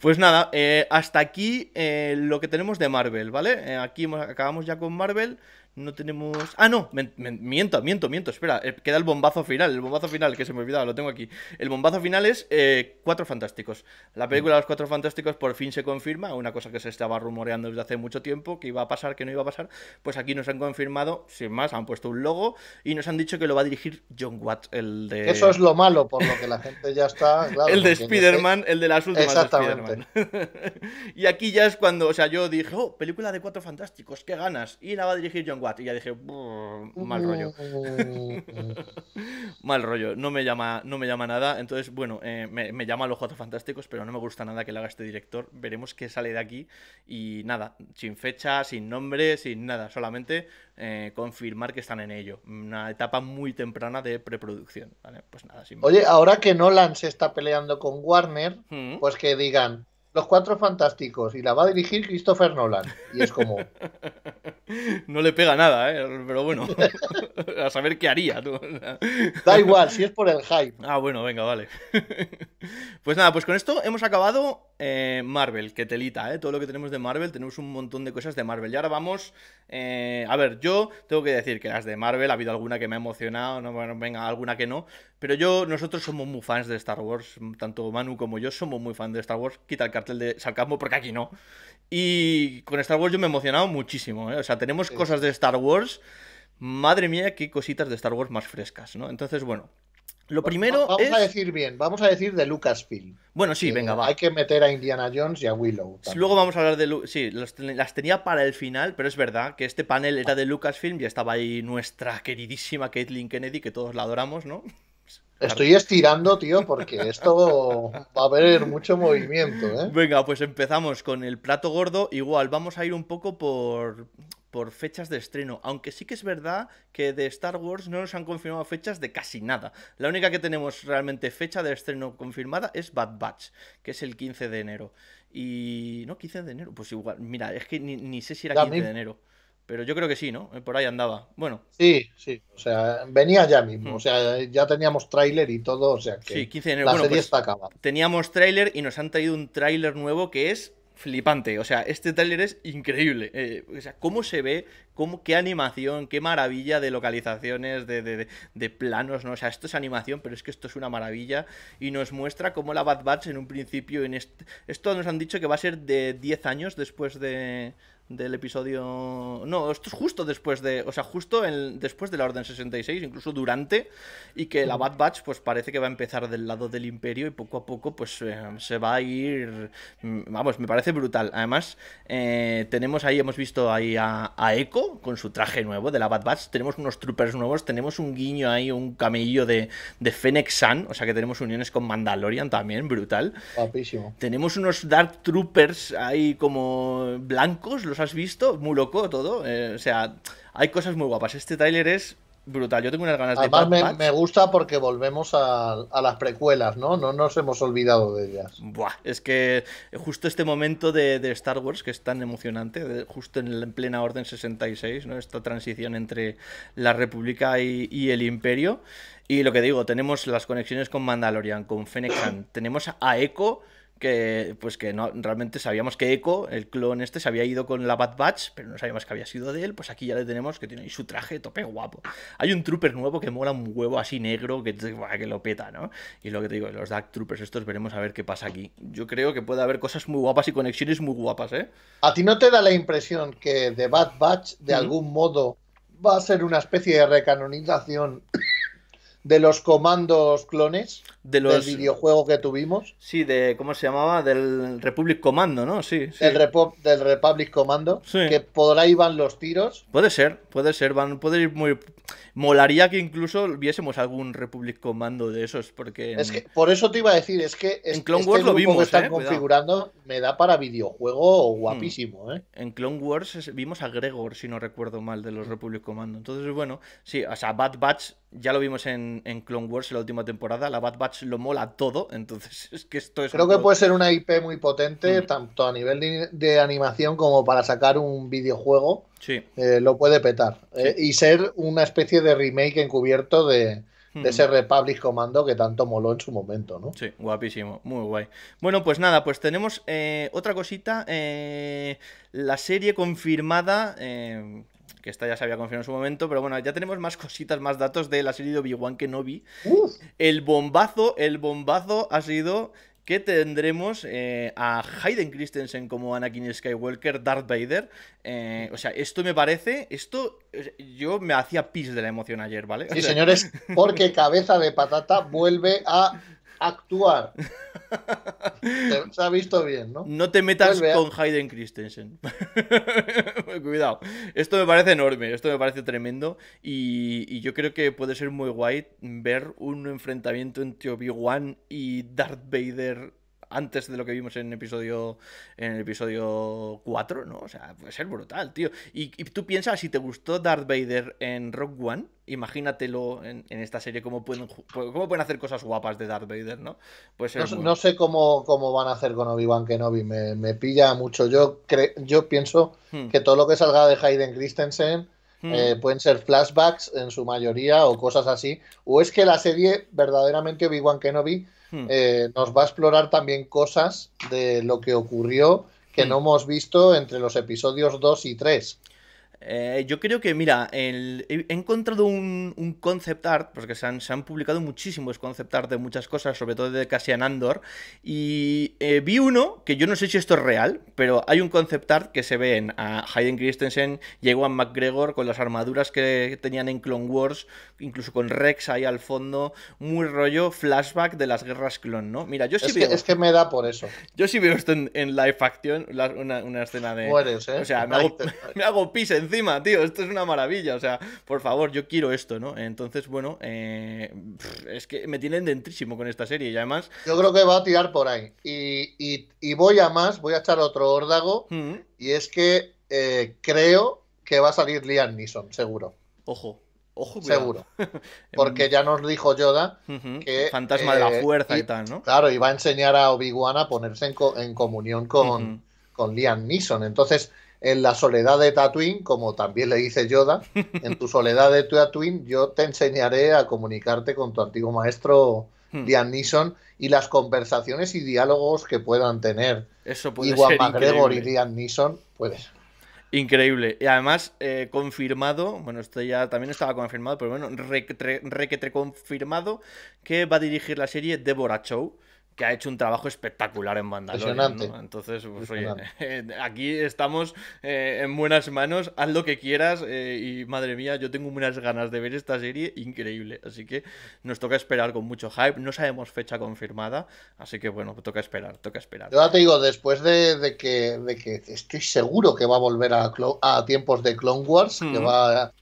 Pues nada, eh, hasta aquí eh, lo que tenemos de Marvel, ¿vale? Eh, aquí acabamos ya con Marvel. No tenemos. Ah, no, miento, miento, miento. Espera, eh, queda el bombazo final. El bombazo final, que se me olvidaba, lo tengo aquí. El bombazo final es eh, Cuatro Fantásticos. La película de los Cuatro Fantásticos por fin se confirma. Una cosa que se estaba rumoreando desde hace mucho tiempo, que iba a pasar, que no iba a pasar. Pues aquí nos han confirmado, sin más, han puesto un logo y nos han dicho que lo va a dirigir John Watt, el de. Eso es lo malo, por lo que la gente ya está. [laughs] el de Spider-Man, el de las últimas Exactamente. [laughs] y aquí ya es cuando, o sea, yo dije, oh, película de Cuatro Fantásticos, qué ganas. Y la va a dirigir John y ya dije, mal rollo. [laughs] mal rollo, no me, llama, no me llama nada. Entonces, bueno, eh, me, llama los Juegos Fantásticos, pero no me gusta nada que le haga este director. Veremos qué sale de aquí. Y nada, sin fecha, sin nombre, sin nada. Solamente eh, confirmar que están en ello. Una etapa muy temprana de preproducción. Pues nada, Oye, ahora que Nolan se está peleando con Warner, mm. pues que digan los Cuatro Fantásticos y la va a dirigir Christopher Nolan. Y es como... [laughs] No le pega nada, ¿eh? pero bueno, [laughs] a saber qué haría. [laughs] da igual, si es por el hype. Ah, bueno, venga, vale. Pues nada, pues con esto hemos acabado eh, Marvel, que telita, ¿eh? Todo lo que tenemos de Marvel, tenemos un montón de cosas de Marvel. Y ahora vamos, eh, a ver, yo tengo que decir que las de Marvel, ha habido alguna que me ha emocionado, venga, alguna que no, pero yo, nosotros somos muy fans de Star Wars, tanto Manu como yo somos muy fans de Star Wars, quita el cartel de sarcasmo porque aquí no. Y con Star Wars yo me he emocionado muchísimo, eh, O sea, tenemos cosas de Star Wars, madre mía, qué cositas de Star Wars más frescas, ¿no? Entonces, bueno... Lo primero vamos a decir bien, vamos a decir de Lucasfilm. Bueno, sí, eh, venga, va. Hay que meter a Indiana Jones y a Willow. Luego vamos a hablar de... Sí, las tenía para el final, pero es verdad que este panel era de Lucasfilm y estaba ahí nuestra queridísima Caitlin Kennedy, que todos la adoramos, ¿no? [laughs] Estoy estirando, tío, porque esto [laughs] va a haber mucho movimiento, ¿eh? Venga, pues empezamos con el plato gordo. Igual, vamos a ir un poco por por fechas de estreno, aunque sí que es verdad que de Star Wars no nos han confirmado fechas de casi nada. La única que tenemos realmente fecha de estreno confirmada es Bad Batch, que es el 15 de enero. Y... ¿No? 15 de enero. Pues igual, mira, es que ni, sé si era 15 de enero. Pero yo creo que sí, ¿no? Eh, por ahí andaba. Bueno. Sí, sí. O sea, venía ya mismo. O sea, ya teníamos tráiler y todo. O sea, que sí, 15 de enero. la serie pues está acabada. Teníamos tráiler y nos han traído un tráiler nuevo que es flipante. O sea, este tráiler es increíble. Eh, o sea, cómo se ve, cómo, qué animación, qué maravilla de localizaciones, de, de, planos, ¿no? O sea, esto es animación, pero es que esto es una maravilla. Y nos muestra cómo la Bad Batch en un principio, en esto nos han dicho que va a ser de 10 años después de, del episodio... No, esto es justo después de... O sea, justo en, después de la Orden 66, incluso durante, y que la Bad Batch pues parece que va a empezar del lado del imperio y poco a poco pues eh, se va a ir... Mm, vamos, me parece brutal. Además, eh, tenemos ahí, hemos visto ahí a, a Echo con su traje nuevo de la Bad Batch, tenemos unos troopers nuevos, tenemos un guiño ahí, un camello de, de Fennec Sun, o sea que tenemos uniones con Mandalorian también, brutal. Tenemos unos Dark Troopers ahí como blancos, los has visto, muy loco todo. Eh, o sea, hay cosas muy guapas. Este tráiler es brutal. Yo tengo unas ganas de Además, me, gusta porque volvemos a, las precuelas, ¿no? No nos hemos olvidado de ellas. Buah, es que justo este momento de, Star Wars, que es tan emocionante, justo en, plena Orden 66, ¿no? Esta transición entre la República y, el Imperio. Y lo que digo, tenemos las conexiones con Mandalorian, con Fennec tenemos a Echo que pues que no realmente sabíamos que Echo, el clon este, se había ido con la Bad Batch, pero no sabíamos que había sido de él, pues aquí ya le tenemos que tiene ahí su traje tope guapo. Hay un trooper nuevo que mola un huevo así negro que, que lo peta, ¿no? Y lo que te digo, los Dark Troopers estos veremos a ver qué pasa aquí. Yo creo que puede haber cosas muy guapas y conexiones muy guapas, ¿eh? ¿A ti no te da la impresión que The Bad Batch de algún modo va a ser una especie de recanonización de los comandos clones de los... del videojuego que tuvimos. Sí, de cómo se llamaba, del Republic Commando, ¿no? Sí. sí. El del Republic Commando, sí. que por ahí van los tiros. Puede ser, puede ser, van, puede ir muy molaría que incluso viésemos algún Republic Commando de esos, porque... Es que, por eso te iba a decir, es que en Clone este Wars lo vimos, que están eh, configurando me da para videojuego hmm. guapísimo, eh. En Clone Wars vimos a Gregor, si no recuerdo mal, de los hmm. Republic Commando. Entonces, bueno, sí, o sea, Bad Batch ya lo vimos en, en Clone Wars en la última temporada, la Bad Batch lo mola todo, entonces [laughs] es que esto es... Creo que puede ser una IP muy potente, hmm. tanto a nivel de animación como para sacar un videojuego Sí. Eh, lo puede petar. Eh, y ser una especie de remake encubierto de, ese Republic Commando que tanto moló en su momento, ¿no? Sí, guapísimo, muy guay. Bueno, pues nada, pues tenemos eh, otra cosita, la serie confirmada, que esta ya se había confirmado en su momento, pero bueno, ya tenemos más cositas, más datos de la serie de Obi-Wan que no vi. El bombazo, el bombazo ha sido que tendremos eh, a Hayden Christensen como Anakin Skywalker, Darth Vader. Eh, o sea, esto me parece, esto yo me hacía pis de la emoción ayer, ¿vale? Sí, señores, porque cabeza de patata vuelve a actuar. [laughs] Se ha visto bien, ¿no? No te metas pues con Hayden Christensen. [laughs] Cuidado. Esto me parece enorme, esto me parece tremendo. Y, y, yo creo que puede ser muy guay ver un enfrentamiento entre Obi-Wan y Darth Vader antes de lo que vimos en el episodio en el episodio 4, ¿no? O sea, puede ser brutal, tío. Y, tú piensas, si te gustó Darth Vader en Rogue One, imagínatelo en, en, esta serie, cómo pueden, cómo pueden hacer cosas guapas de Darth Vader, ¿no? Pues no, sé cómo, cómo van a hacer con Obi-Wan Kenobi, me, pilla mucho. Yo, yo pienso hmm. que todo lo que salga de Hayden Christensen... Hmm. Eh, pueden ser flashbacks en su mayoría o cosas así. O es que la serie verdaderamente Obi-Wan Kenobi Hmm. Eh, nos va a explorar también cosas de lo que ocurrió que hmm. no hemos visto entre los episodios 2 y 3. Eh, yo creo que, mira, he encontrado un, concept art, porque se han, publicado muchísimos concept art de muchas cosas, sobre todo de Cassian Andor, y eh, vi uno, que yo no sé si esto es real, pero hay un concept art que se ve a Hayden Christensen y Ewan McGregor con las armaduras que tenían en Clone Wars, incluso con Rex ahí al fondo, muy rollo flashback de las guerras clon, ¿no? Mira, yo sí es Que, es que me da por eso. Yo sí veo esto en, live action, una, escena de... ¿eh? O sea, me hago, [laughs] me pis en encima, tío, esto es una maravilla, o sea, por favor, yo quiero esto, ¿no? Entonces, bueno, eh, es que me tienen dentrísimo con esta serie y además... Yo creo que va a tirar por ahí. Y, voy a más, voy a echar otro órdago, mm. y es que eh, creo que va a salir Liam Neeson, seguro. Ojo. Ojo, Seguro. [laughs] Porque ya nos dijo Yoda que. Fantasma de la eh, fuerza y, tal, ¿no? Claro, y va a enseñar a Obi-Wan a ponerse en, en comunión con, Lian con Liam Neeson. Entonces, en la soledad de Tatooine, como también le dice Yoda, en tu soledad de Tatooine yo te enseñaré a comunicarte con tu antiguo maestro Dianne hmm. Liam y las conversaciones y diálogos que puedan tener Eso puede ser y Dianne Neeson, puedes. Increíble. Y además, eh, confirmado, bueno, esto ya también estaba confirmado, pero bueno, requetre confirmado que va a dirigir la serie Deborah Chow que ha hecho un trabajo espectacular en Mandalorian. ¿no? Entonces, pues, oye, [laughs] aquí estamos eh, en buenas manos, haz lo que quieras eh, y madre mía, yo tengo unas ganas de ver esta serie increíble. Así que nos toca esperar con mucho hype, no sabemos fecha confirmada, así que bueno, toca esperar, toca esperar. Yo te digo, después de, que, que estoy seguro que va a volver a, a tiempos de Clone Wars, que mm. va a...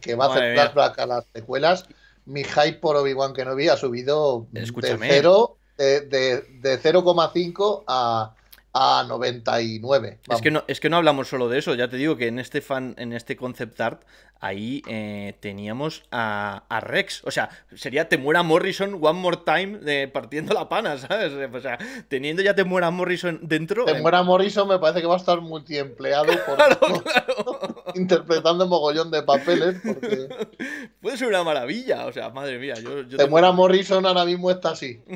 Que, va a hacer las secuelas. Mi hype por Obi-Wan Kenobi ha subido Escúchame. de de, 0,5 a, a 99. Es que, no, es que no hablamos solo de eso, ya te digo que en este fan, en este concept art, ahí eh, teníamos a, Rex. O sea, sería Te muera Morrison one more time de partiendo la pana, ¿sabes? O sea, teniendo ya Te muera Morrison dentro. Te eh. muera Morrison me parece que va a estar multiempleado por. [laughs] claro, [laughs] interpretando mogollón de papeles. [laughs] Puede ser una maravilla, o sea, madre mía. te muera Morrison, ahora mismo está así. [laughs]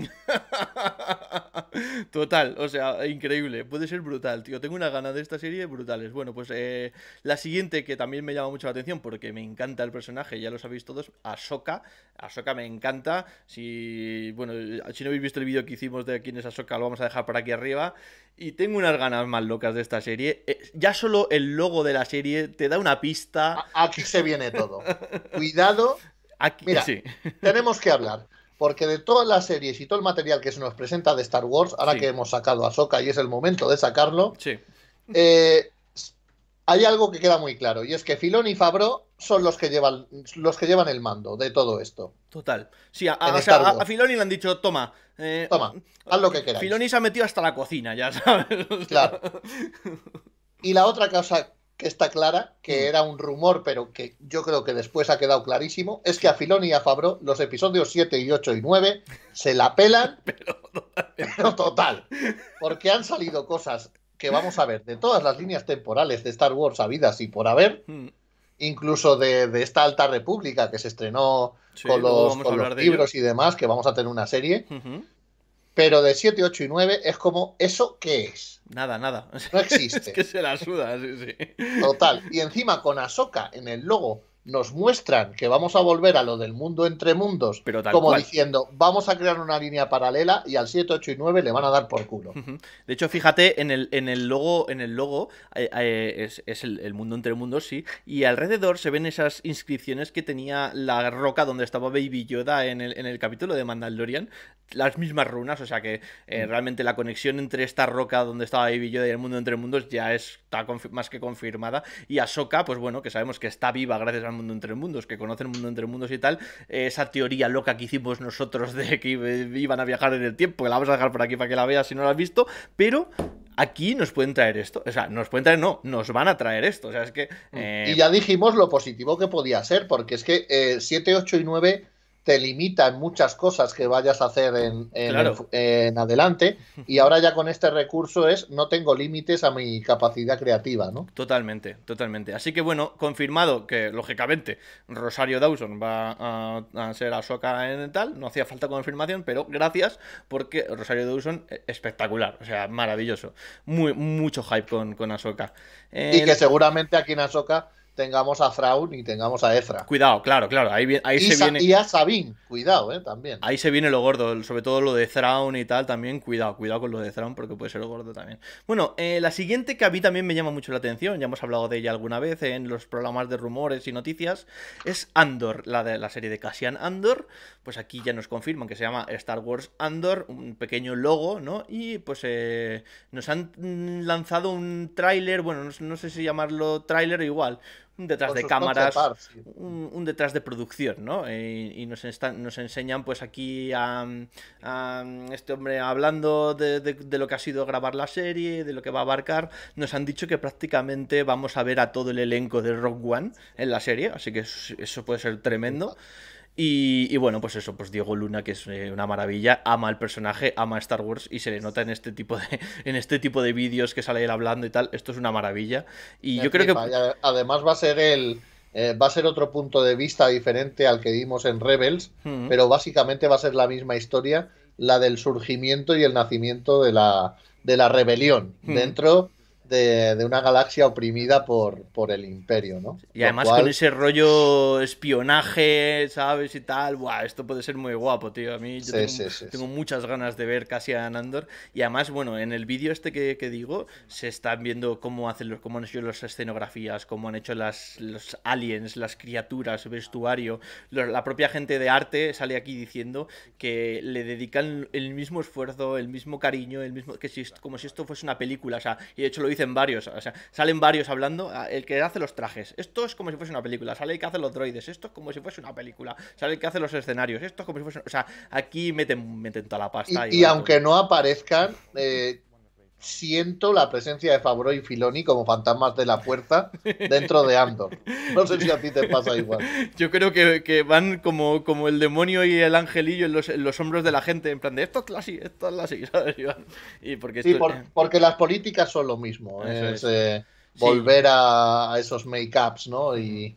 Total, o sea, increíble. Puede ser brutal, tío. Tengo una gana de esta serie brutales. Bueno, pues eh, la siguiente que también me llama mucho la atención porque me encanta el personaje, ya lo sabéis todos, Ahsoka. Ahsoka me encanta. Si, bueno, si no habéis visto el vídeo que hicimos de quién es Ahsoka, lo vamos a dejar por aquí arriba. Y tengo unas ganas más locas de esta serie. Eh, ya solo el logo de la serie te da una pista. Aquí se viene todo. Cuidado. Aquí, tenemos que hablar. Porque de todas las series y todo el material que se nos presenta de Star Wars, ahora que hemos sacado a Soka y es el momento de sacarlo, sí. eh, hay algo que queda muy claro y es que Filón y Fabro son los que llevan los que llevan el mando de todo esto. Total. Sí, a, a, o Filoni le han dicho, toma, eh, toma, haz lo que quieras. Filoni se ha metido hasta la cocina, ya sabes. [laughs] Claro. Y la otra cosa que está clara, que mm. era un rumor, pero que yo creo que después ha quedado clarísimo, es que a Filoni y a Fabro los episodios 7 y 8 y 9 se la pelan, [laughs] pero, total. pero total, porque han salido cosas que vamos a ver de todas las líneas temporales de Star Wars habidas y por haber, hmm. incluso de, esta Alta República que se estrenó con los, libros y demás, que vamos a tener una serie. Pero de 7, 8 y 9 es como, ¿eso qué es? Nada, nada. No existe. [laughs] que se la suda, sí, sí. Total. Y encima con Ahsoka en el logo nos muestran que vamos a volver a lo del mundo entre mundos, Pero como diciendo, vamos a crear una línea paralela y al 7, 8 y 9 le van a dar por culo. De hecho, fíjate, en el, en el logo, en el logo eh, eh, es, el, mundo entre mundos, sí, y alrededor se ven esas inscripciones que tenía la roca donde estaba Baby Yoda en el, en el capítulo de Mandalorian, las mismas runas, o sea que eh, mm. realmente la conexión entre esta roca donde estaba Baby Yoda y el mundo entre mundos ya está más que confirmada, y Ahsoka, pues bueno, que sabemos que está viva gracias a mundo entre mundos, que conocen el mundo entre mundos y tal, esa teoría loca que hicimos nosotros de que iban a viajar en el tiempo, que la vamos a dejar por aquí para que la veas si no la has visto, pero aquí nos pueden traer esto. O sea, nos pueden traer, no, nos van a traer esto. O sea, es que. Mm. Eh, y ya dijimos lo positivo que podía ser, porque es que 7, eh, 8 y 9 te limita en muchas cosas que vayas a hacer en, en, adelante [laughs] y ahora ya con este recurso es no tengo límites a mi capacidad creativa, ¿no? Totalmente, totalmente. Así que bueno, confirmado que lógicamente Rosario Dawson va a, ser Ahsoka en tal, no hacía falta confirmación, pero gracias porque Rosario Dawson eh, espectacular, o sea, maravilloso. Muy, mucho hype con, con y que seguramente aquí en Ahsoka tengamos a Frau y tengamos a Efra. Cuidado, claro, claro. Ahí, ahí se viene. Y a Sabine, cuidado, eh, también. Ahí se viene lo gordo, sobre todo lo de Thrawn y tal, también. Cuidado, cuidado con lo de Thrawn, porque puede ser lo gordo también. Bueno, eh, la siguiente que a mí también me llama mucho la atención, ya hemos hablado de ella alguna vez en los programas de rumores y noticias, es Andor, la de la serie de Cassian Andor. Pues aquí ya nos confirman que se llama Star Wars Andor, un pequeño logo, ¿no? Y pues eh, nos han lanzado un tráiler, bueno, no, sé si llamarlo tráiler igual un detrás de cámaras, un, detrás de producción, ¿no? Y, nos, están, nos enseñan pues aquí a, este hombre hablando de, de, lo que ha sido grabar la serie, de lo que va a abarcar. Nos han dicho que prácticamente vamos a ver a todo el elenco de Rock One en la serie, así que eso, puede ser tremendo. Y, bueno, pues eso, pues Diego Luna, que es eh, una maravilla, ama el personaje, ama Star Wars y se le nota en este tipo de, [laughs] en este tipo de vídeos que sale él hablando y tal. Esto es una maravilla. Y yo creo que. Además va a ser el. Eh, va a ser otro punto de vista diferente al que vimos en Rebels, pero básicamente va a ser la misma historia, la del surgimiento y el nacimiento de la, de la rebelión. Dentro de, una galaxia oprimida por, por el imperio, ¿no? Y además con ese rollo espionaje, ¿sabes? Y tal, Buah, esto puede ser muy guapo, tío. A mí yo tengo, muchas ganas de ver casi a Nandor. Y además, bueno, en el vídeo este que, digo, se están viendo cómo, hacen los, han hecho las escenografías, cómo han hecho las, los aliens, las criaturas, vestuario. la propia gente de arte sale aquí diciendo que le dedican el mismo esfuerzo, el mismo cariño, el mismo que si, como si esto fuese una película. O sea, y de hecho lo dice varios, o sea, salen varios hablando, el que hace los trajes, esto es como si fuese una película, sale el que hace los droides, esto es como si fuese una película, sale el que hace los escenarios, esto es como si fuese, o sea, aquí meten, meten toda la pasta. Y, y aunque no aparezcan, eh, siento la presencia de Favreau y Filoni como fantasmas de la fuerza dentro de Andor. No sé si a ti te pasa igual. Yo creo que, van como, como el demonio y el angelillo en los, hombros de la gente, en plan de esto es sí, esto es la sí, [laughs] Y porque sí, por, eh. porque las políticas son lo mismo. es, eh, volver a, esos make-ups, ¿no? Y,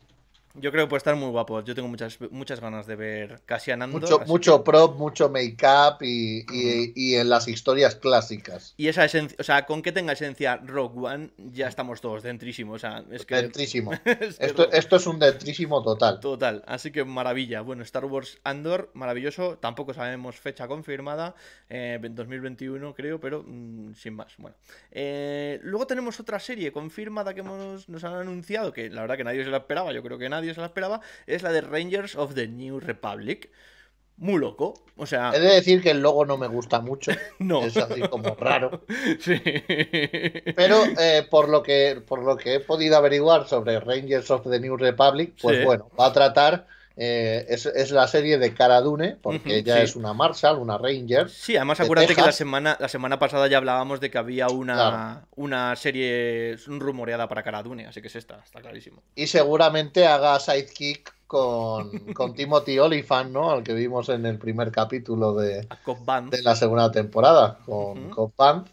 yo creo que puede estar muy guapo. Yo tengo muchas, muchas ganas de ver Cassian Andor. Mucho, mucho prop, mucho make-up y, en las historias clásicas. Y esa esencia, o sea, con que tenga esencia Rogue One, ya estamos todos dentrísimos. O sea, es que... Dentrísimo. [laughs] esto, esto, es un dentrísimo total. Total, así que maravilla. Bueno, Star Wars Andor, maravilloso. Tampoco sabemos fecha confirmada. 2021 eh, creo, pero mm, sin más. Bueno. Eh, luego tenemos otra serie confirmada que hemos, nos han anunciado, que la verdad que nadie se la esperaba, yo creo que nadie la esperaba, es la de Rangers of the New Republic. Muy loco, o sea... He de decir que el logo no me gusta mucho. [laughs] No. Es así como raro. [laughs] Pero eh, por, lo que, por lo que he podido averiguar sobre Rangers of the New Republic, pues bueno, va a tratar eh, es, la serie de Cara porque ya ella es una Marshall, una Ranger. Sí, además acuérdate que la semana, la semana pasada ya hablábamos de que había una, una serie rumoreada para Cara así que es esta, está clarísimo. Y seguramente haga sidekick con, [laughs] con Timothy Oliphant, ¿no? Al que vimos en el primer capítulo de, de la segunda temporada, con uh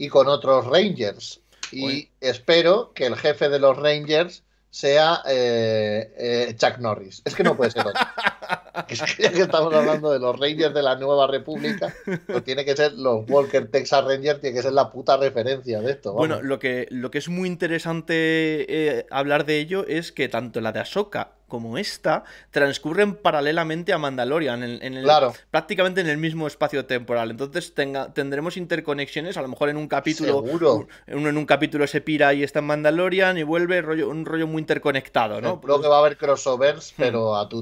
y con otros Rangers. Y espero que el jefe de los Rangers sea eh, eh, Chuck Norris. Es que no puede ser otro. [laughs] es que ya que estamos hablando de los Rangers de la Nueva República, no pues tiene que ser los Walker Texas Rangers, tiene que ser la puta referencia de esto. Bueno, lo que, lo que es muy interesante eh, hablar de ello es que tanto la de Ahsoka como esta transcurren paralelamente a Mandalorian, en, el, prácticamente en el mismo espacio temporal. Entonces tendremos interconexiones, a lo mejor en un capítulo, uno en, un capítulo se pira y está en Mandalorian y vuelve rollo, un rollo muy interconectado, ¿no? Creo que va a haber crossovers, pero hmm. a tu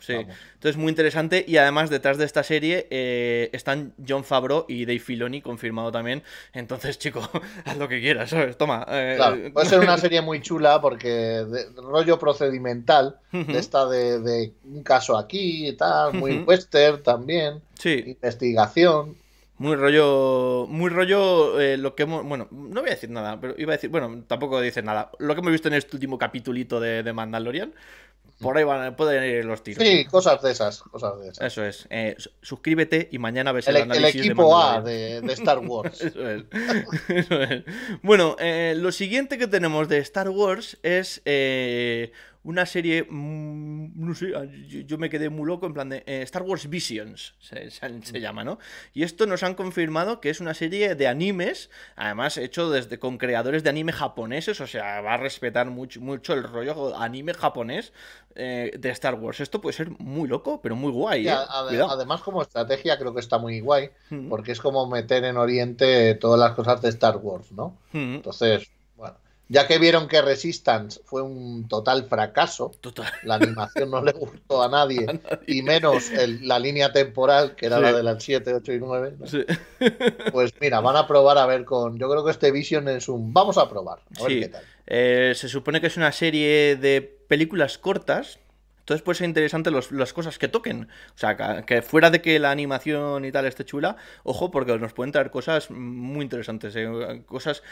Sí, entonces muy interesante y además detrás de esta serie eh, están John Favreau y Dave Filoni confirmado también. Entonces, chico, [laughs] haz lo que quieras, Toma. va eh, ser una serie muy chula porque rollo procedimental esta de, un caso aquí y tal, muy western también, sí. investigación. Muy rollo, muy rollo eh, lo que bueno, no voy a decir nada, pero iba a decir, bueno, tampoco dice nada, lo que hemos visto en este último capitulito de, Mandalorian, por ahí van, pueden ir los tiros. Sí, cosas de esas, cosas de esas. Eso es. Eh, suscríbete y mañana ves el, El e-, equipo de A de, Star Wars. [laughs] [laughs] Eso es. Bueno, eh, lo siguiente que tenemos de Star Wars es una serie. Mm, no sé, yo me quedé muy loco en plan de. Eh, Star Wars Visions se, llama, ¿no? Y esto nos han confirmado que es una serie de animes, además hecho desde con creadores de anime japoneses, o sea, va a respetar mucho, mucho el rollo anime japonés eh, de Star Wars. Esto puede ser muy loco, pero muy guay. ¿eh? además, como estrategia, creo que está muy guay, mm. porque es como meter en Oriente todas las cosas de Star Wars, ¿no? Mm. Entonces ya que vieron que Resistance fue un total fracaso, la animación no le gustó a nadie, [laughs] y menos la línea temporal, que era la de las 7, 8 y 9. [laughs] Pues mira, van a probar a ver con. Yo creo que este Vision es un. Vamos a probar, a ver qué tal. Eh, se supone que es una serie de películas cortas, entonces puede ser interesante los, las cosas que toquen. O sea, que, fuera de que la animación y tal esté chula, ojo, porque nos pueden traer cosas muy interesantes, eh, cosas,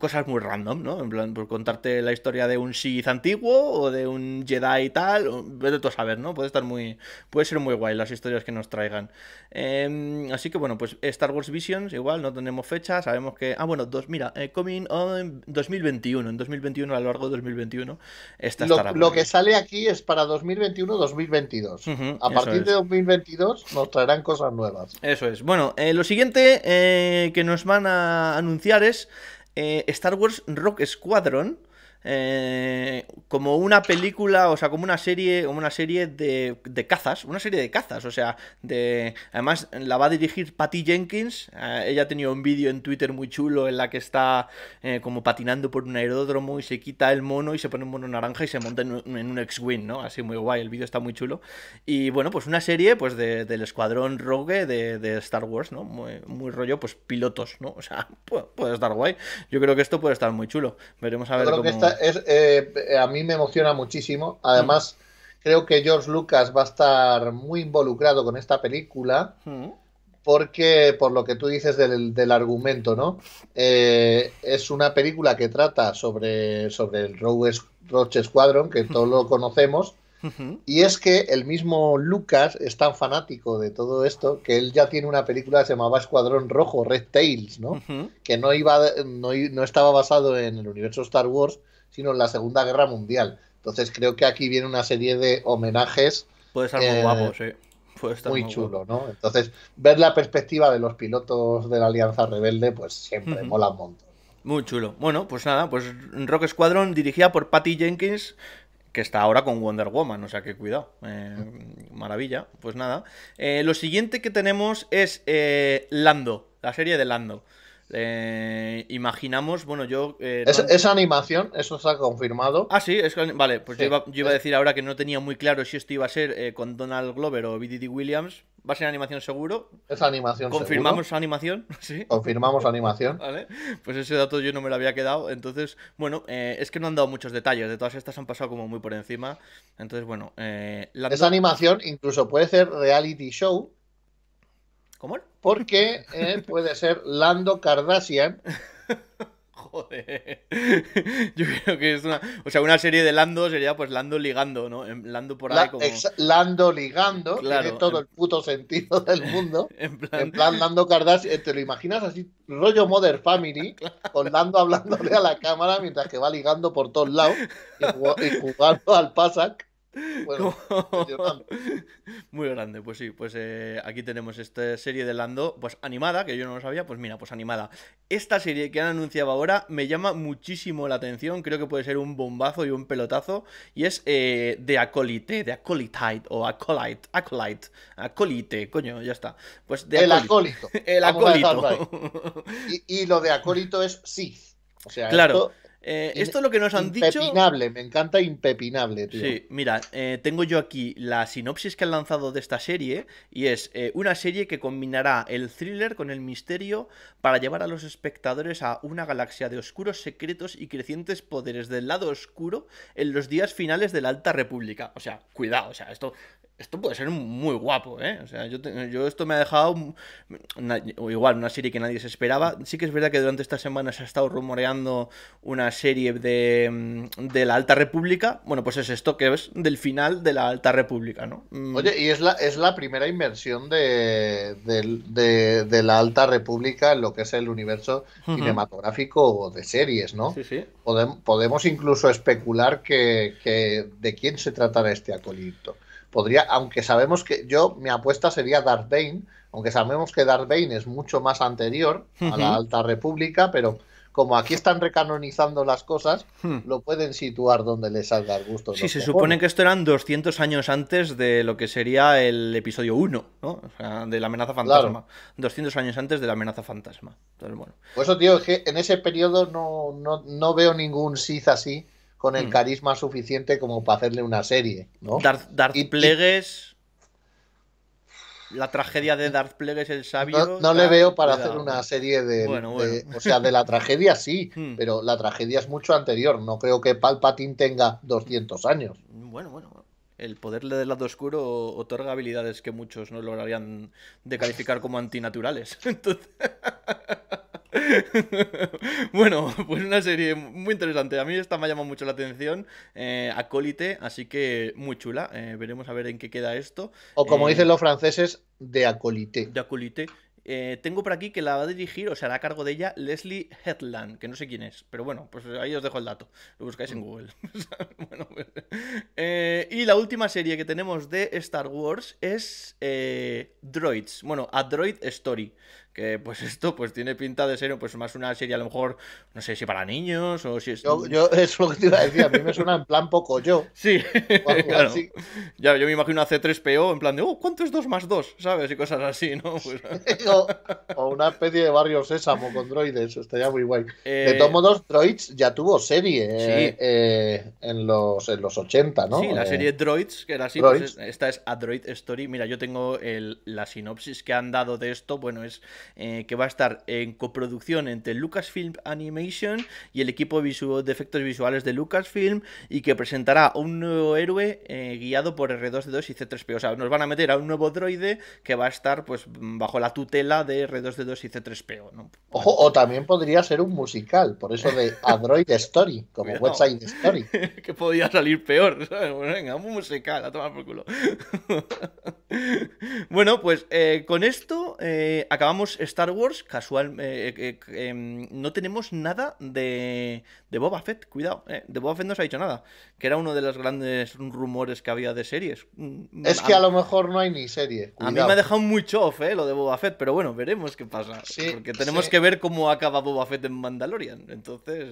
cosas muy random, ¿no? En plan, por contarte la historia de un Sith antiguo o de un Jedi y tal, vete saber, ¿no? Puede estar muy, puede ser muy guay las historias que nos traigan. Em, así que bueno, pues Star Wars Visions, igual, no tenemos fecha, sabemos que, ah, bueno, dos, mira, eh, coming on 2021, en 2021, a lo largo de 2021, está Lo que sale aquí es para para 2021-2022. a partir de 2022 nos traerán cosas nuevas. Eso es. Bueno, eh, lo siguiente eh, que nos van a anunciar es eh, Star Wars Rock Squadron eh, como una película, o sea, como una serie, como una serie de, de, cazas, una serie de cazas, o sea, de además la va a dirigir Patty Jenkins, eh, ella ha tenido un vídeo en Twitter muy chulo en la que está eh, como patinando por un aeródromo y se quita el mono y se pone un mono naranja y se monta en un, X-Wing, ¿no? Así muy guay, el vídeo está muy chulo. Y bueno, pues una serie pues del escuadrón rogue de, Star Wars, ¿no? Muy, rollo, pues pilotos, ¿no? O sea, [laughs] puede, estar guay. Yo creo que esto puede estar muy chulo. Veremos a ver cómo... Eh, a mí me emociona muchísimo. Además, creo que George Lucas va a estar muy involucrado con esta película. Mm. Porque, por lo que tú dices del, argumento, ¿no? Eh, es una película que trata sobre, sobre el Roach Squadron, que todos lo conocemos. Y es que el mismo Lucas es tan fanático de todo esto que él ya tiene una película que se llamaba Escuadrón Rojo, Red Tails, ¿no? Que no iba no, estaba basado en el universo Star Wars, sino en la Segunda Guerra Mundial. Entonces creo que aquí viene una serie de homenajes. Puede eh, muy guapo, sí. muy, chulo, ¿no? Entonces, ver la perspectiva de los pilotos de la Alianza Rebelde, pues siempre mola un montón. Muy chulo. Bueno, pues nada, pues Rock Squadron dirigida por Patty Jenkins, que está ahora con Wonder Woman, o sea que cuidado. Eh, maravilla, pues nada. Eh, lo siguiente que tenemos es Lando, la serie de Lando. Eh, imaginamos, bueno, yo. Eh, esa animación, eso se ha confirmado. Ah, sí, es, vale, pues Yo, iba, a decir ahora que no tenía muy claro si esto iba a ser eh, con Donald Glover o BDD Williams. ¿Va a ser animación seguro? Es animación ¿Confirmamos animación? [laughs] Sí. Confirmamos animación. Vale, pues ese dato yo no me lo había quedado. Entonces, bueno, es que no han dado muchos detalles. De todas estas han pasado como muy por encima. Entonces, bueno. Esa animación incluso puede ser reality show ¿Cómo? Porque eh, puede ser Lando Cardassian. [laughs] Joder. Yo creo que es una. O sea, una serie de Lando sería pues Lando ligando, ¿no? Lando por ahí como. Lando ligando. Claro, tiene todo el puto sentido del [laughs] mundo. en, plan... Lando Kardashian. Eh, ¿Te lo imaginas así? Rollo Mother Family. [laughs] Con Lando hablándole a la cámara mientras que va ligando por todos lados. Y, jugando al PASAC. Bueno, [laughs] muy grande, pues sí, pues eh, aquí tenemos esta serie de Lando, pues animada, que yo no lo sabía, pues mira, pues animada. Esta serie que han anunciado ahora me llama muchísimo la atención, creo que puede ser un bombazo y un pelotazo, y es eh, de Acolite, de Acolitite, o Acolite, Acolite, Acolite, coño, ya está. Pues de El acólito. [laughs] El Y, lo de acólito es sí. O sea, claro. Esto eh, esto es lo que nos han dicho. Impepinable, me encanta impepinable, tío. Sí, mira, eh, tengo yo aquí la sinopsis que han lanzado de esta serie y es eh, una serie que combinará el thriller con el misterio para llevar a los espectadores a una galaxia de oscuros secretos y crecientes poderes del lado oscuro en los días finales de la Alta República. O sea, cuidado, o sea, esto esto puede ser muy guapo, ¿eh? O sea, yo, esto me ha dejado igual una serie que nadie se esperaba. Sí que es verdad que durante esta semana se ha estado rumoreando una serie de, mm, de la Alta República. Bueno, pues es esto que es del final de la Alta República, ¿no? Mm. Oye, y es la, es la primera inversión de, de, la Alta República en lo que es el universo cinematográfico o de series, ¿no? Sí, sí. podemos incluso especular que, de quién se tratará este acolito podría, aunque sabemos que yo, mi apuesta sería Darth Bane, aunque sabemos que Darth Bane es mucho más anterior a la Alta República, pero como aquí están recanonizando las cosas, hmm. lo pueden situar donde les salga el gusto. Sí, se supone que esto eran 200 años antes de lo que sería el episodio 1, ¿no? O sea, de la amenaza fantasma. 200 años antes de la amenaza fantasma. Pues Por eso, tío, es que en ese periodo no, no veo ningún Sith así con el mm. carisma suficiente como para hacerle una serie, ¿no? Darth, Darth y, Plegues. La tragedia de Darth plegues el sabio. No, le veo para hacer una serie de, O sea, de la tragedia sí, [laughs] hmm. pero la tragedia es mucho anterior. No creo que Palpatine tenga 200 años. Bueno, bueno. El poder del lado oscuro otorga habilidades que muchos no lograrían de calificar como antinaturales. [laughs] Entonces... [laughs] bueno, pues una serie muy interesante. A mí esta me ha llamado mucho la atención. Eh, acólite, así que muy chula. Eh, veremos a ver en qué queda esto. O como eh, dicen los franceses, de acólite. De eh, tengo por aquí que la va a dirigir, o sea, hará cargo de ella Leslie Headland, que no sé quién es, pero bueno, pues ahí os dejo el dato, lo buscáis en mm. Google. [laughs] Pues, y la última serie que tenemos de Star Wars es Droids, bueno, A Droid Story, que pues [laughs] esto pues tiene pinta de ser pues más una serie a lo mejor no sé si para niños o si es yo, [laughs] es lo que te iba a decir a mí me suena en plan poco yo [laughs] sí claro. ya yo me imagino a C3PO en plan de oh cuánto es 2 más 2 sabes y cosas así no pues o, una especie de barrio sésamo con droides estaría muy guay de eh, todos modos droids ya tuvo serie eh, eh, en los en los 80 no sí la serie droids que era así pues, esta es a droid story mira yo tengo la sinopsis que han dado de esto bueno es eh, que va a estar en coproducción entre Lucasfilm Animation y el equipo de efectos visuales de Lucasfilm y que presentará un nuevo héroe eh, guiado por R2D2 y C3PO. O sea, nos van a meter a un nuevo droide que va a estar pues bajo la tutela de R2D2 y C3PO. ¿no? o también podría ser un musical, por eso de Android Story, como Website Story. [laughs] que podía salir peor. venga, un musical, a tomar por culo. [laughs] bueno, pues eh, con esto acabamos Star Wars, casual. Eh, eh, eh, em, no tenemos nada de, Boba Fett, cuidado. de Boba Fett no se ha dicho nada, que era uno de los grandes rumores que había de series. Mm, es que a, lo mejor no hay ni serie. A mí me ha dejado muy chof lo de Boba Fett, pero bueno, veremos qué pasa. porque tenemos que ver cómo acaba Boba Fett en Mandalorian. Entonces,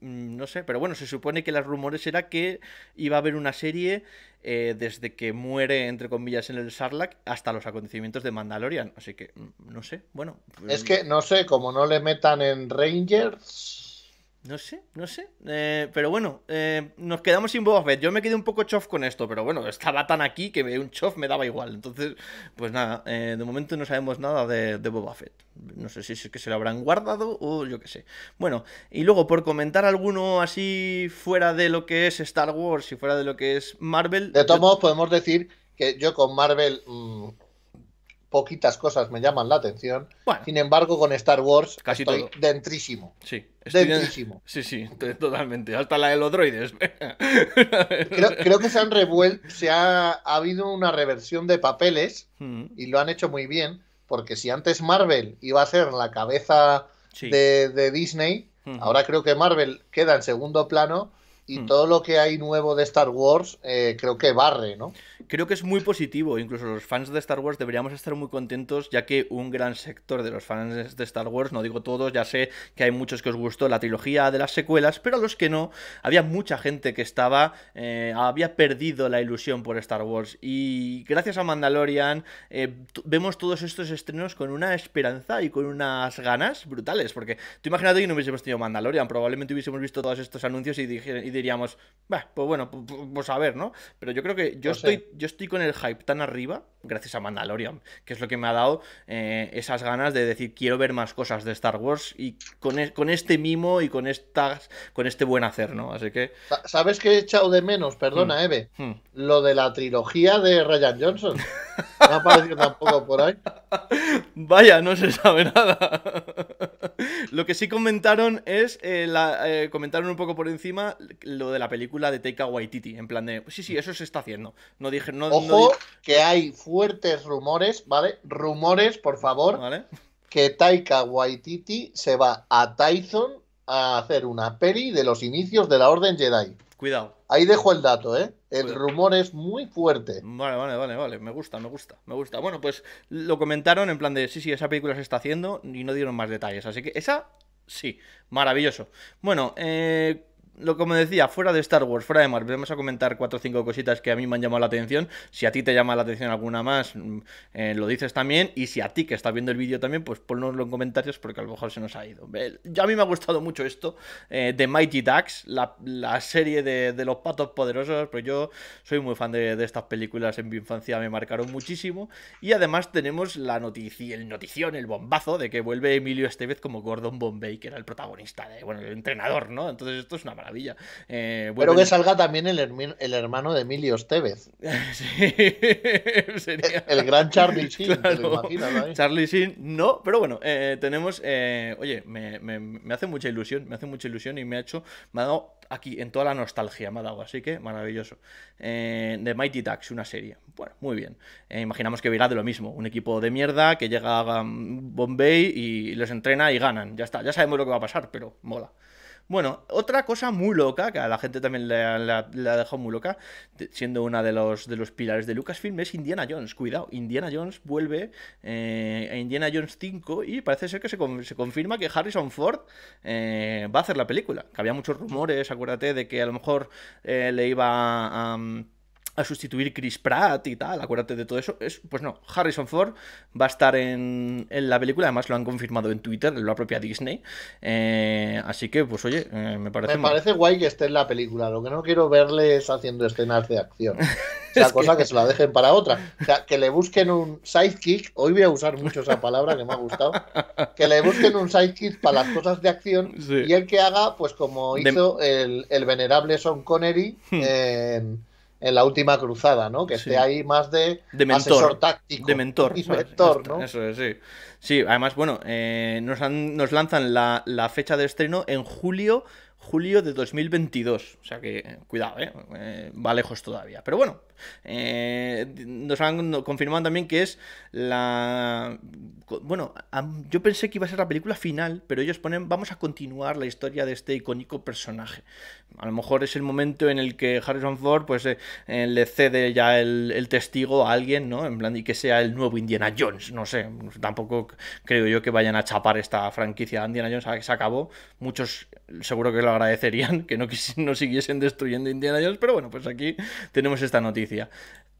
mm, no sé, pero bueno, se supone que los rumores era que iba a haber una serie eh, desde que muere, entre comillas, en el Sarlacc hasta los acontecimientos de Mandalorian. Así que, mm, no sé, bueno. Es mm. que, no sé, como no le metan en Rangers no sé, no sé. Eh, pero bueno, eh, nos quedamos sin Boba Fett. Yo me quedé un poco chof con esto, pero bueno, estaba tan aquí que un chof me daba igual. Entonces, pues nada, eh, de momento no sabemos nada de, Boba Fett. No sé si es que se lo habrán guardado o yo qué sé. Bueno, y luego por comentar alguno así fuera de lo que es Star Wars y fuera de lo que es Marvel. De todos modos, podemos decir que yo con Marvel mm, poquitas cosas me llaman la atención. Sin embargo, con Star Wars estoy dentrísimo. Sí, dentrísimo. Sí, sí, totalmente. Hasta la de los droides. [laughs] creo, que se han revuelto, se ha, habido una reversión de papeles mm. y lo han hecho muy bien, porque si antes Marvel iba a ser la cabeza de, Disney, mm. ahora creo que Marvel queda en segundo plano y hmm. todo lo que hay nuevo de Star Wars eh, creo que barre, ¿no? Creo que es muy positivo, incluso los fans de Star Wars deberíamos estar muy contentos ya que un gran sector de los fans de Star Wars, no digo todos, ya sé que hay muchos que os gustó la trilogía de las secuelas, pero a los que no, había mucha gente que estaba, eh, había perdido la ilusión por Star Wars y gracias a Mandalorian eh, vemos todos estos estrenos con una esperanza y con unas ganas brutales, porque tú imaginado que no hubiésemos tenido Mandalorian, probablemente hubiésemos visto todos estos anuncios y, dije, y diríamos, pues bueno, pues, pues, pues a ver, ¿no? Pero yo creo que yo, estoy, yo estoy con el hype tan arriba, gracias a Mandalorian, que es lo que me ha dado eh, esas ganas de decir, quiero ver más cosas de Star Wars y con, e, con este mimo y con, estas, con este buen hacer, ¿no? Así que... ¿Sabes qué he echado de menos? Perdona, mm. Eve. Mm. Lo de la trilogía de Ryan Johnson. No ha aparecido tampoco por ahí. [laughs] Vaya, no se sabe nada. [laughs] Lo que sí comentaron es, eh, la, eh, comentaron un poco por encima lo de la película de Taika Waititi, en plan de, sí, sí, eso se está haciendo. No dije, no, Ojo, que hay fuertes rumores, ¿vale? Rumores, por favor, ¿Vale? que Taika Waititi se va a Tyson a hacer una peli de los inicios de la Orden Jedi. Cuidado. Ahí dejo el dato, ¿eh? El rumor es muy fuerte. Vale, vale, vale, vale. Me gusta, me gusta, me gusta. Bueno, pues lo comentaron en plan de sí, sí, esa película se está haciendo y no dieron más detalles. Así que esa, sí, maravilloso. Bueno, eh lo como decía, fuera de Star Wars, fuera de Marvel, vamos a comentar cuatro o cinco cositas que a mí me han llamado la atención. Si a ti te llama la atención alguna más, mm, eh, lo dices también. Y si a ti que estás viendo el vídeo también, pues ponnoslo en comentarios porque a lo mejor se nos ha ido. ya a mí me ha gustado mucho esto eh, de Mighty Ducks, la, serie de, los patos poderosos, Pues yo soy muy fan de, estas películas en mi infancia, me marcaron muchísimo. Y además tenemos la noticia, el notición, el bombazo de que vuelve Emilio Estevez como Gordon Bombay, que era el protagonista, de, bueno, el entrenador, ¿no? Entonces esto es una maravilla. Eh, bueno, que salga también el, hermano de Emilio Estevez. [laughs] [laughs] el, gran Charlie Sheen, ¿no? Charlie Sheen, no, pero bueno, eh, tenemos, eh, oye, me, hace mucha ilusión, me hace mucha ilusión y me ha hecho, me dado aquí en toda la nostalgia, me ha dado, así que maravilloso. The Mighty Ducks, una serie. Bueno, muy bien. imaginamos que verá de lo mismo, un equipo de mierda que llega a Bombay y los entrena y ganan, ya está, ya sabemos lo que va a pasar, pero mola. Bueno, otra cosa muy loca, que a la gente también la ha dejado muy loca, siendo una de los, de los pilares de Lucasfilm, es Indiana Jones. Cuidado, Indiana Jones vuelve eh, a Indiana Jones 5 y parece ser que se, confirma que Harrison Ford eh, va a hacer la película. Que había muchos rumores, acuérdate, de que a lo mejor eh, le iba a a sustituir Chris Pratt y tal, acuérdate de todo eso. Es, pues no, Harrison Ford va a estar en, la película, además lo han confirmado en Twitter, en la propia Disney. Eh, así que, pues oye, eh, me parece. Me parece guay que esté en la película, lo que no quiero verle es haciendo escenas de acción. [laughs] O sea, cosa que... se la dejen para otra. O sea, que le busquen un sidekick, hoy voy a usar mucho esa palabra que me ha gustado, que le busquen un sidekick para las cosas de acción y el que haga, pues como hizo el, venerable Sean Connery hmm en la última cruzada, ¿no? Que esté ahí más de, mentor, asesor táctico. De mentor. De mentor, ¿no? Eso es, sí. Sí, además, bueno, eh, nos, nos, lanzan la, fecha de estreno en julio, julio de 2022. O sea que, eh, cuidado, eh, eh va lejos todavía. Pero bueno, eh, nos han confirmado también que es la... Bueno, yo pensé que iba a ser la película final, pero ellos ponen vamos a continuar la historia de este icónico personaje. A lo mejor es el momento en el que Harrison Ford pues eh, eh, le cede ya el, testigo a alguien, ¿no? En plan, y que sea el nuevo Indiana Jones, no sé, tampoco creo yo que vayan a chapar esta franquicia de Indiana Jones a que se acabó. Muchos seguro que lo agradecerían, [laughs] que no, no siguiesen destruyendo Indiana Jones, pero bueno, pues aquí tenemos esta noticia.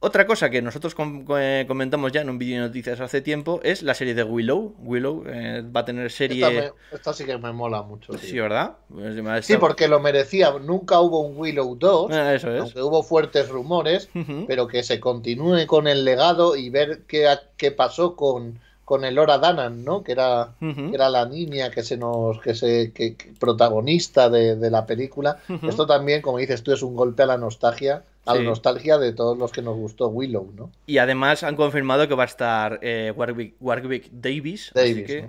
Otra cosa que nosotros eh, comentamos ya en un vídeo de noticias hace tiempo es la serie de Willow. Willow eh, va a tener serie. Esta, sí que me mola mucho. Sí, ¿verdad? Pues, sí, porque lo merecía. Nunca hubo un Willow 2. Ah, eso hubo fuertes rumores, pero que se continúe con el legado y ver qué, qué pasó con, con Elora Danan, ¿no? Que era, era la niña que se nos, que se, que, protagonista de, la película. Esto también, como dices tú, es un golpe a la nostalgia, a la nostalgia de todos los que nos gustó Willow, ¿no? Y además han confirmado que va a estar eh, Warwick, Davis,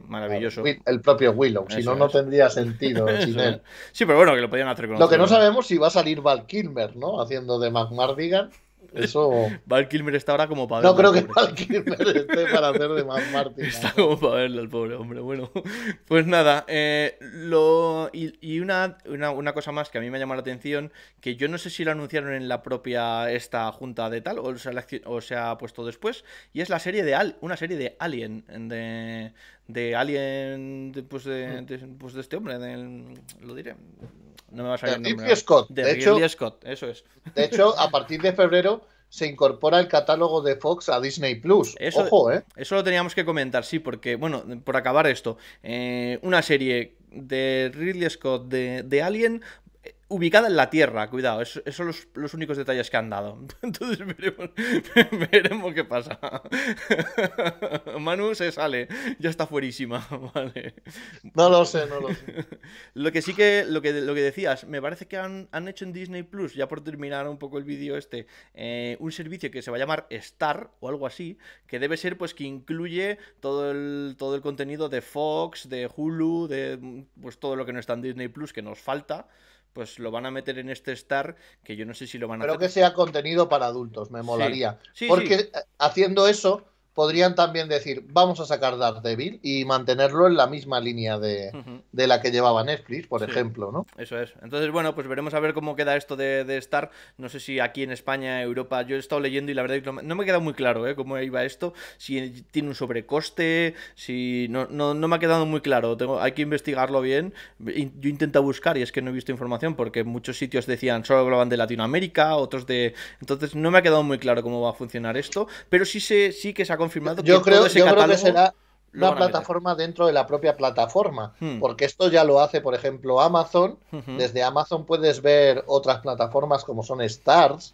maravilloso. El propio Willow, si no, no tendría sentido [laughs] sin él. Sí, pero bueno, que lo podían hacer con Lo que no sabemos si va a salir Val Kilmer, ¿no? Haciendo de McMardigan eso. [laughs] Val Kilmer está ahora como para. No creo que Val Kilmer esté para hacer de más [laughs] Martin. Está como para verlo el pobre hombre. Bueno, [laughs] pues nada. Eh, lo, y, una, una, cosa más que a mí me ha llamado la atención: que yo no sé si lo anunciaron en la propia esta junta de tal o se, o se ha puesto después. Y es la serie de una serie de Alien. De, de Alien. pues, mm. de, pues de este hombre. lo diré no me va a salir el nombre. Scott. De, hecho, Scott, eso es. De hecho, a partir de febrero se incorpora el catálogo de Fox a Disney Plus. Eso, Ojo, eh. Eso lo teníamos que comentar, sí, porque, bueno, por acabar esto, eh, una serie de Ridley Scott de, Alien ubicada en la Tierra, cuidado, esos son los, únicos detalles que han dado. [laughs] Entonces veremos, [laughs] veremos qué pasa. [laughs] Manu se sale, ya está fuerísima, vale. No lo sé, no lo sé. Lo que sí que, lo que, lo que decías, me parece que han, hecho en Disney Plus, ya por terminar un poco el vídeo este, eh, un servicio que se va a llamar Star o algo así, que debe ser pues que incluye todo el, todo el contenido de Fox, de Hulu, de pues todo lo que no está en Disney Plus que nos falta pues lo van a meter en este Star, que yo no sé si lo van a Pero que sea contenido para adultos, me molaría. Porque eh, haciendo eso podrían también decir, vamos a sacar Devil y mantenerlo en la misma línea de, la que llevaba Netflix, por ejemplo, ¿no? Eso es. Entonces, bueno, pues veremos a ver cómo queda esto de, de, No sé si aquí en España, Europa, yo he estado leyendo y la verdad que no, me ha quedado muy claro ¿eh? cómo iba esto, si tiene un sobrecoste, si... No, no, me ha quedado muy claro, Tengo, hay que investigarlo bien. Yo intento buscar y es que no he visto información porque muchos sitios decían solo hablaban de Latinoamérica, otros de... Entonces no me ha quedado muy claro cómo va a funcionar esto, pero sí, se, sí que se ha yo creo, yo que será una plataforma dentro de la propia plataforma, hmm. porque esto ya lo hace, por ejemplo, Amazon. Desde Amazon puedes ver otras plataformas como son Stars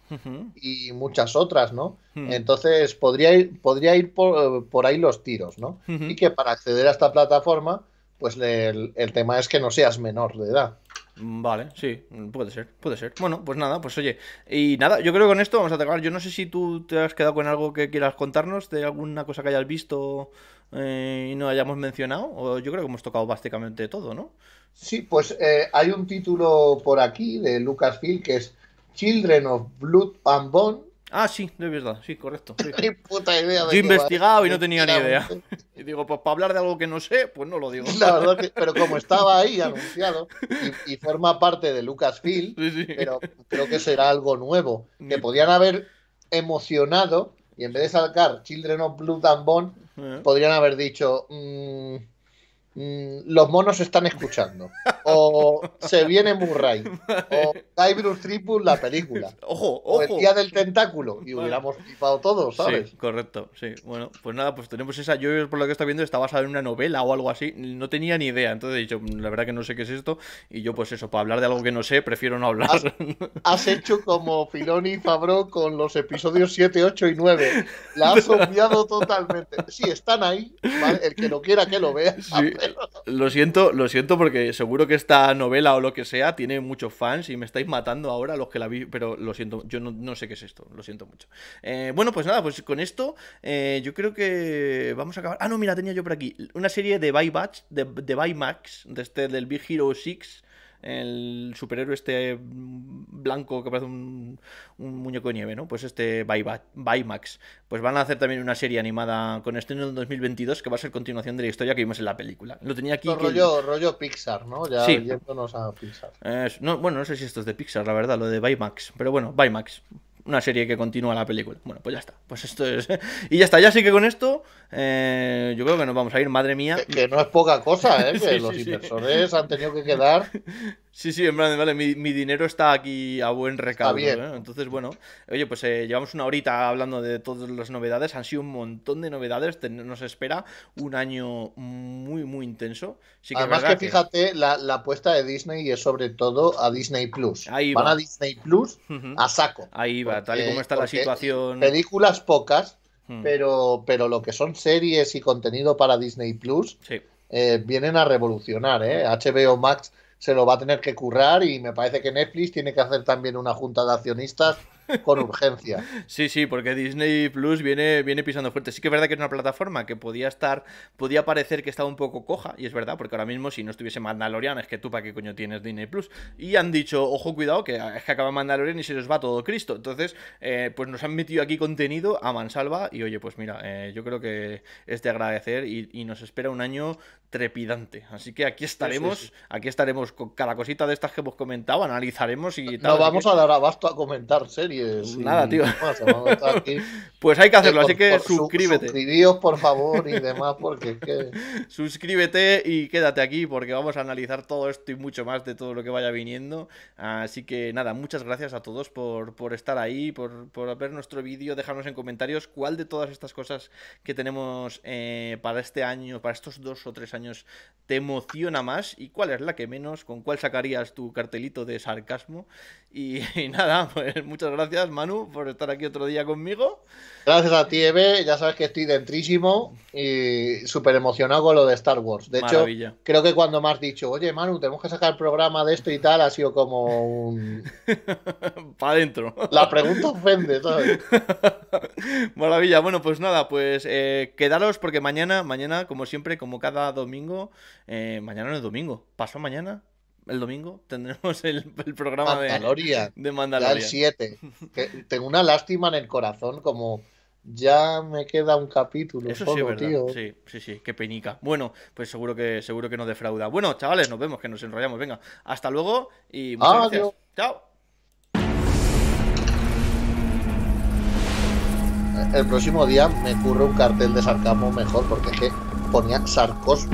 y muchas otras, ¿no? Hmm. Entonces podría ir, podría ir por, eh, ahí los tiros, ¿no? Y que para acceder a esta plataforma, pues el tema es que no seas menor de edad. Mm, vale, sí, mm, puede ser, puede ser. Bueno, pues nada, pues oye, y nada, yo creo que con esto vamos a acabar. Yo no sé si tú te has quedado con algo que quieras contarnos de alguna cosa que hayas visto eh, y no hayamos mencionado, o yo creo que hemos tocado básicamente todo, ¿no? Sí, pues eh, hay un título por aquí de Lucasfilm que es Children of Blood and Bone, Ah, sí, de verdad, sí, correcto. [laughs] puta idea Yo he investigado y no tenía ni idea. [laughs] Y digo, pues para hablar de algo que no sé, pues no lo digo. [laughs] pero como estaba ahí anunciado y, forma parte de Lucasfilm, pero creo que será algo nuevo. Que podían haber emocionado y en vez de sacar Children of Blue and eh. podrían haber dicho. Mm, Mm, los monos están escuchando. O se viene Murray. O Cybrus Triple, la película. Ojo, [laughs] ojo. O el día del tentáculo. Y hubiéramos flipado todos, ¿sabes? correcto. Sí. Bueno, pues nada, pues tenemos esa. Yo por lo que está viendo está basada en una novela o algo así. No tenía ni idea. Entonces he dicho, mm, la verdad que no sé qué es esto. Y yo, pues eso, para hablar de algo que no sé, prefiero no hablar. Has, hecho como Filoni y Fabro con los episodios 7, 8 y 9. La has [laughs] obviado totalmente. Sí, están ahí. El que lo quiera que lo vea. [laughs] lo siento, lo siento porque seguro que esta novela o lo que sea tiene muchos fans y me estáis matando ahora los que la vi, pero lo siento, yo no, sé qué es esto, lo siento mucho. Eh, bueno, pues nada, pues con esto eh, yo creo que vamos a acabar. Ah, no, mira, tenía yo por aquí una serie de By de, Max, de este, del Big Hero 6 el superhéroe este blanco que parece un, muñeco de nieve, ¿no? Pues este Baymax. Pues van a hacer también una serie animada con este en el 2022 que va a ser continuación de la historia que vimos en la película. Lo tenía aquí. Rollo, rollo Pixar, ¿no? Ya sí. yéndonos a Pixar. no, bueno, no sé si esto es de Pixar, la verdad, lo de Baymax. Pero bueno, Baymax una serie que continúa la película. Bueno, pues ya está. Pues esto es. [laughs] y ya está, ya sí que con esto. Eh, yo creo que nos vamos a ir, madre mía. Que, no es poca cosa, ¿eh? [laughs] los inversores han tenido que quedar [laughs] Sí, sí, en plan, vale, mi, dinero está aquí a buen recaudo. ¿eh? Entonces, bueno, oye, pues eh, llevamos una horita hablando de todas las novedades, han sido un montón de novedades, nos espera un año muy, muy intenso. Además que fíjate, La, apuesta de Disney es sobre todo a Disney Plus. Ahí Van a Disney Plus a saco. Ahí va, tal y como está la situación. Películas pocas, hmm. pero, pero lo que son series y contenido para Disney Plus eh, vienen a revolucionar, ¿eh? HBO Max se lo va a tener que currar y me parece que Netflix tiene que hacer también una junta de accionistas con urgencia. [laughs] Sí, sí, porque Disney Plus viene, viene pisando fuerte. Sí que es verdad que es una plataforma que podía estar, podía parecer que estaba un poco coja, y es verdad, porque ahora mismo si no estuviese Mandalorian, es que tú para qué coño tienes Disney Plus. Y han dicho, ojo, cuidado, que es que acaba Mandalorian y se les va todo Cristo. Entonces, eh, pues nos han metido aquí contenido a mansalva, y oye, pues mira, eh, yo creo que es de agradecer y, nos espera un año trepidante. Así que aquí estaremos, aquí estaremos con cada cosita de estas que hemos comentado, analizaremos y tal. No vamos a dar abasto a comentar series eh, pues nada, tío. [laughs] pues hay que hacerlo, eh, así que suscríbete. suscribíos, por favor, y demás, porque [laughs] Suscríbete y quédate aquí, porque vamos a analizar todo esto y mucho más de todo lo que vaya viniendo. Así que nada, muchas gracias a todos por, por estar ahí, por, por ver nuestro vídeo. dejarnos en comentarios cuál de todas estas cosas que tenemos eh, para este año, para estos dos o tres años, te emociona más y cuál es la que menos, con cuál sacarías tu cartelito de sarcasmo. y, [laughs] y nada, pues muchas gracias gracias, Manu, por estar aquí otro día conmigo. Gracias a ti, Eve. Ya sabes que estoy dentrísimo y súper emocionado con lo de Star Wars. De hecho, creo que cuando me has dicho, oye, Manu, tenemos que sacar el programa de esto y tal, ha sido como un. [laughs] Para adentro. La pregunta ofende, ¿sabes? [laughs] Maravilla. Bueno, pues nada, pues eh, quedaros porque mañana, mañana, como siempre, como cada domingo, eh, mañana no es domingo, pasó mañana el domingo [laughs] tendremos el, programa de, de Mandalorian. el 7. [laughs] Tengo una lástima en el corazón, como ya me queda un capítulo. sí, Tío. Sí, sí, sí, qué penica. Bueno, pues seguro que seguro que nos defrauda. Bueno, chavales, nos vemos, que nos enrollamos. Venga, hasta luego y muchas gracias. Chao. El próximo día me curro un cartel de sarcasmo mejor, porque es que ponía Sarcos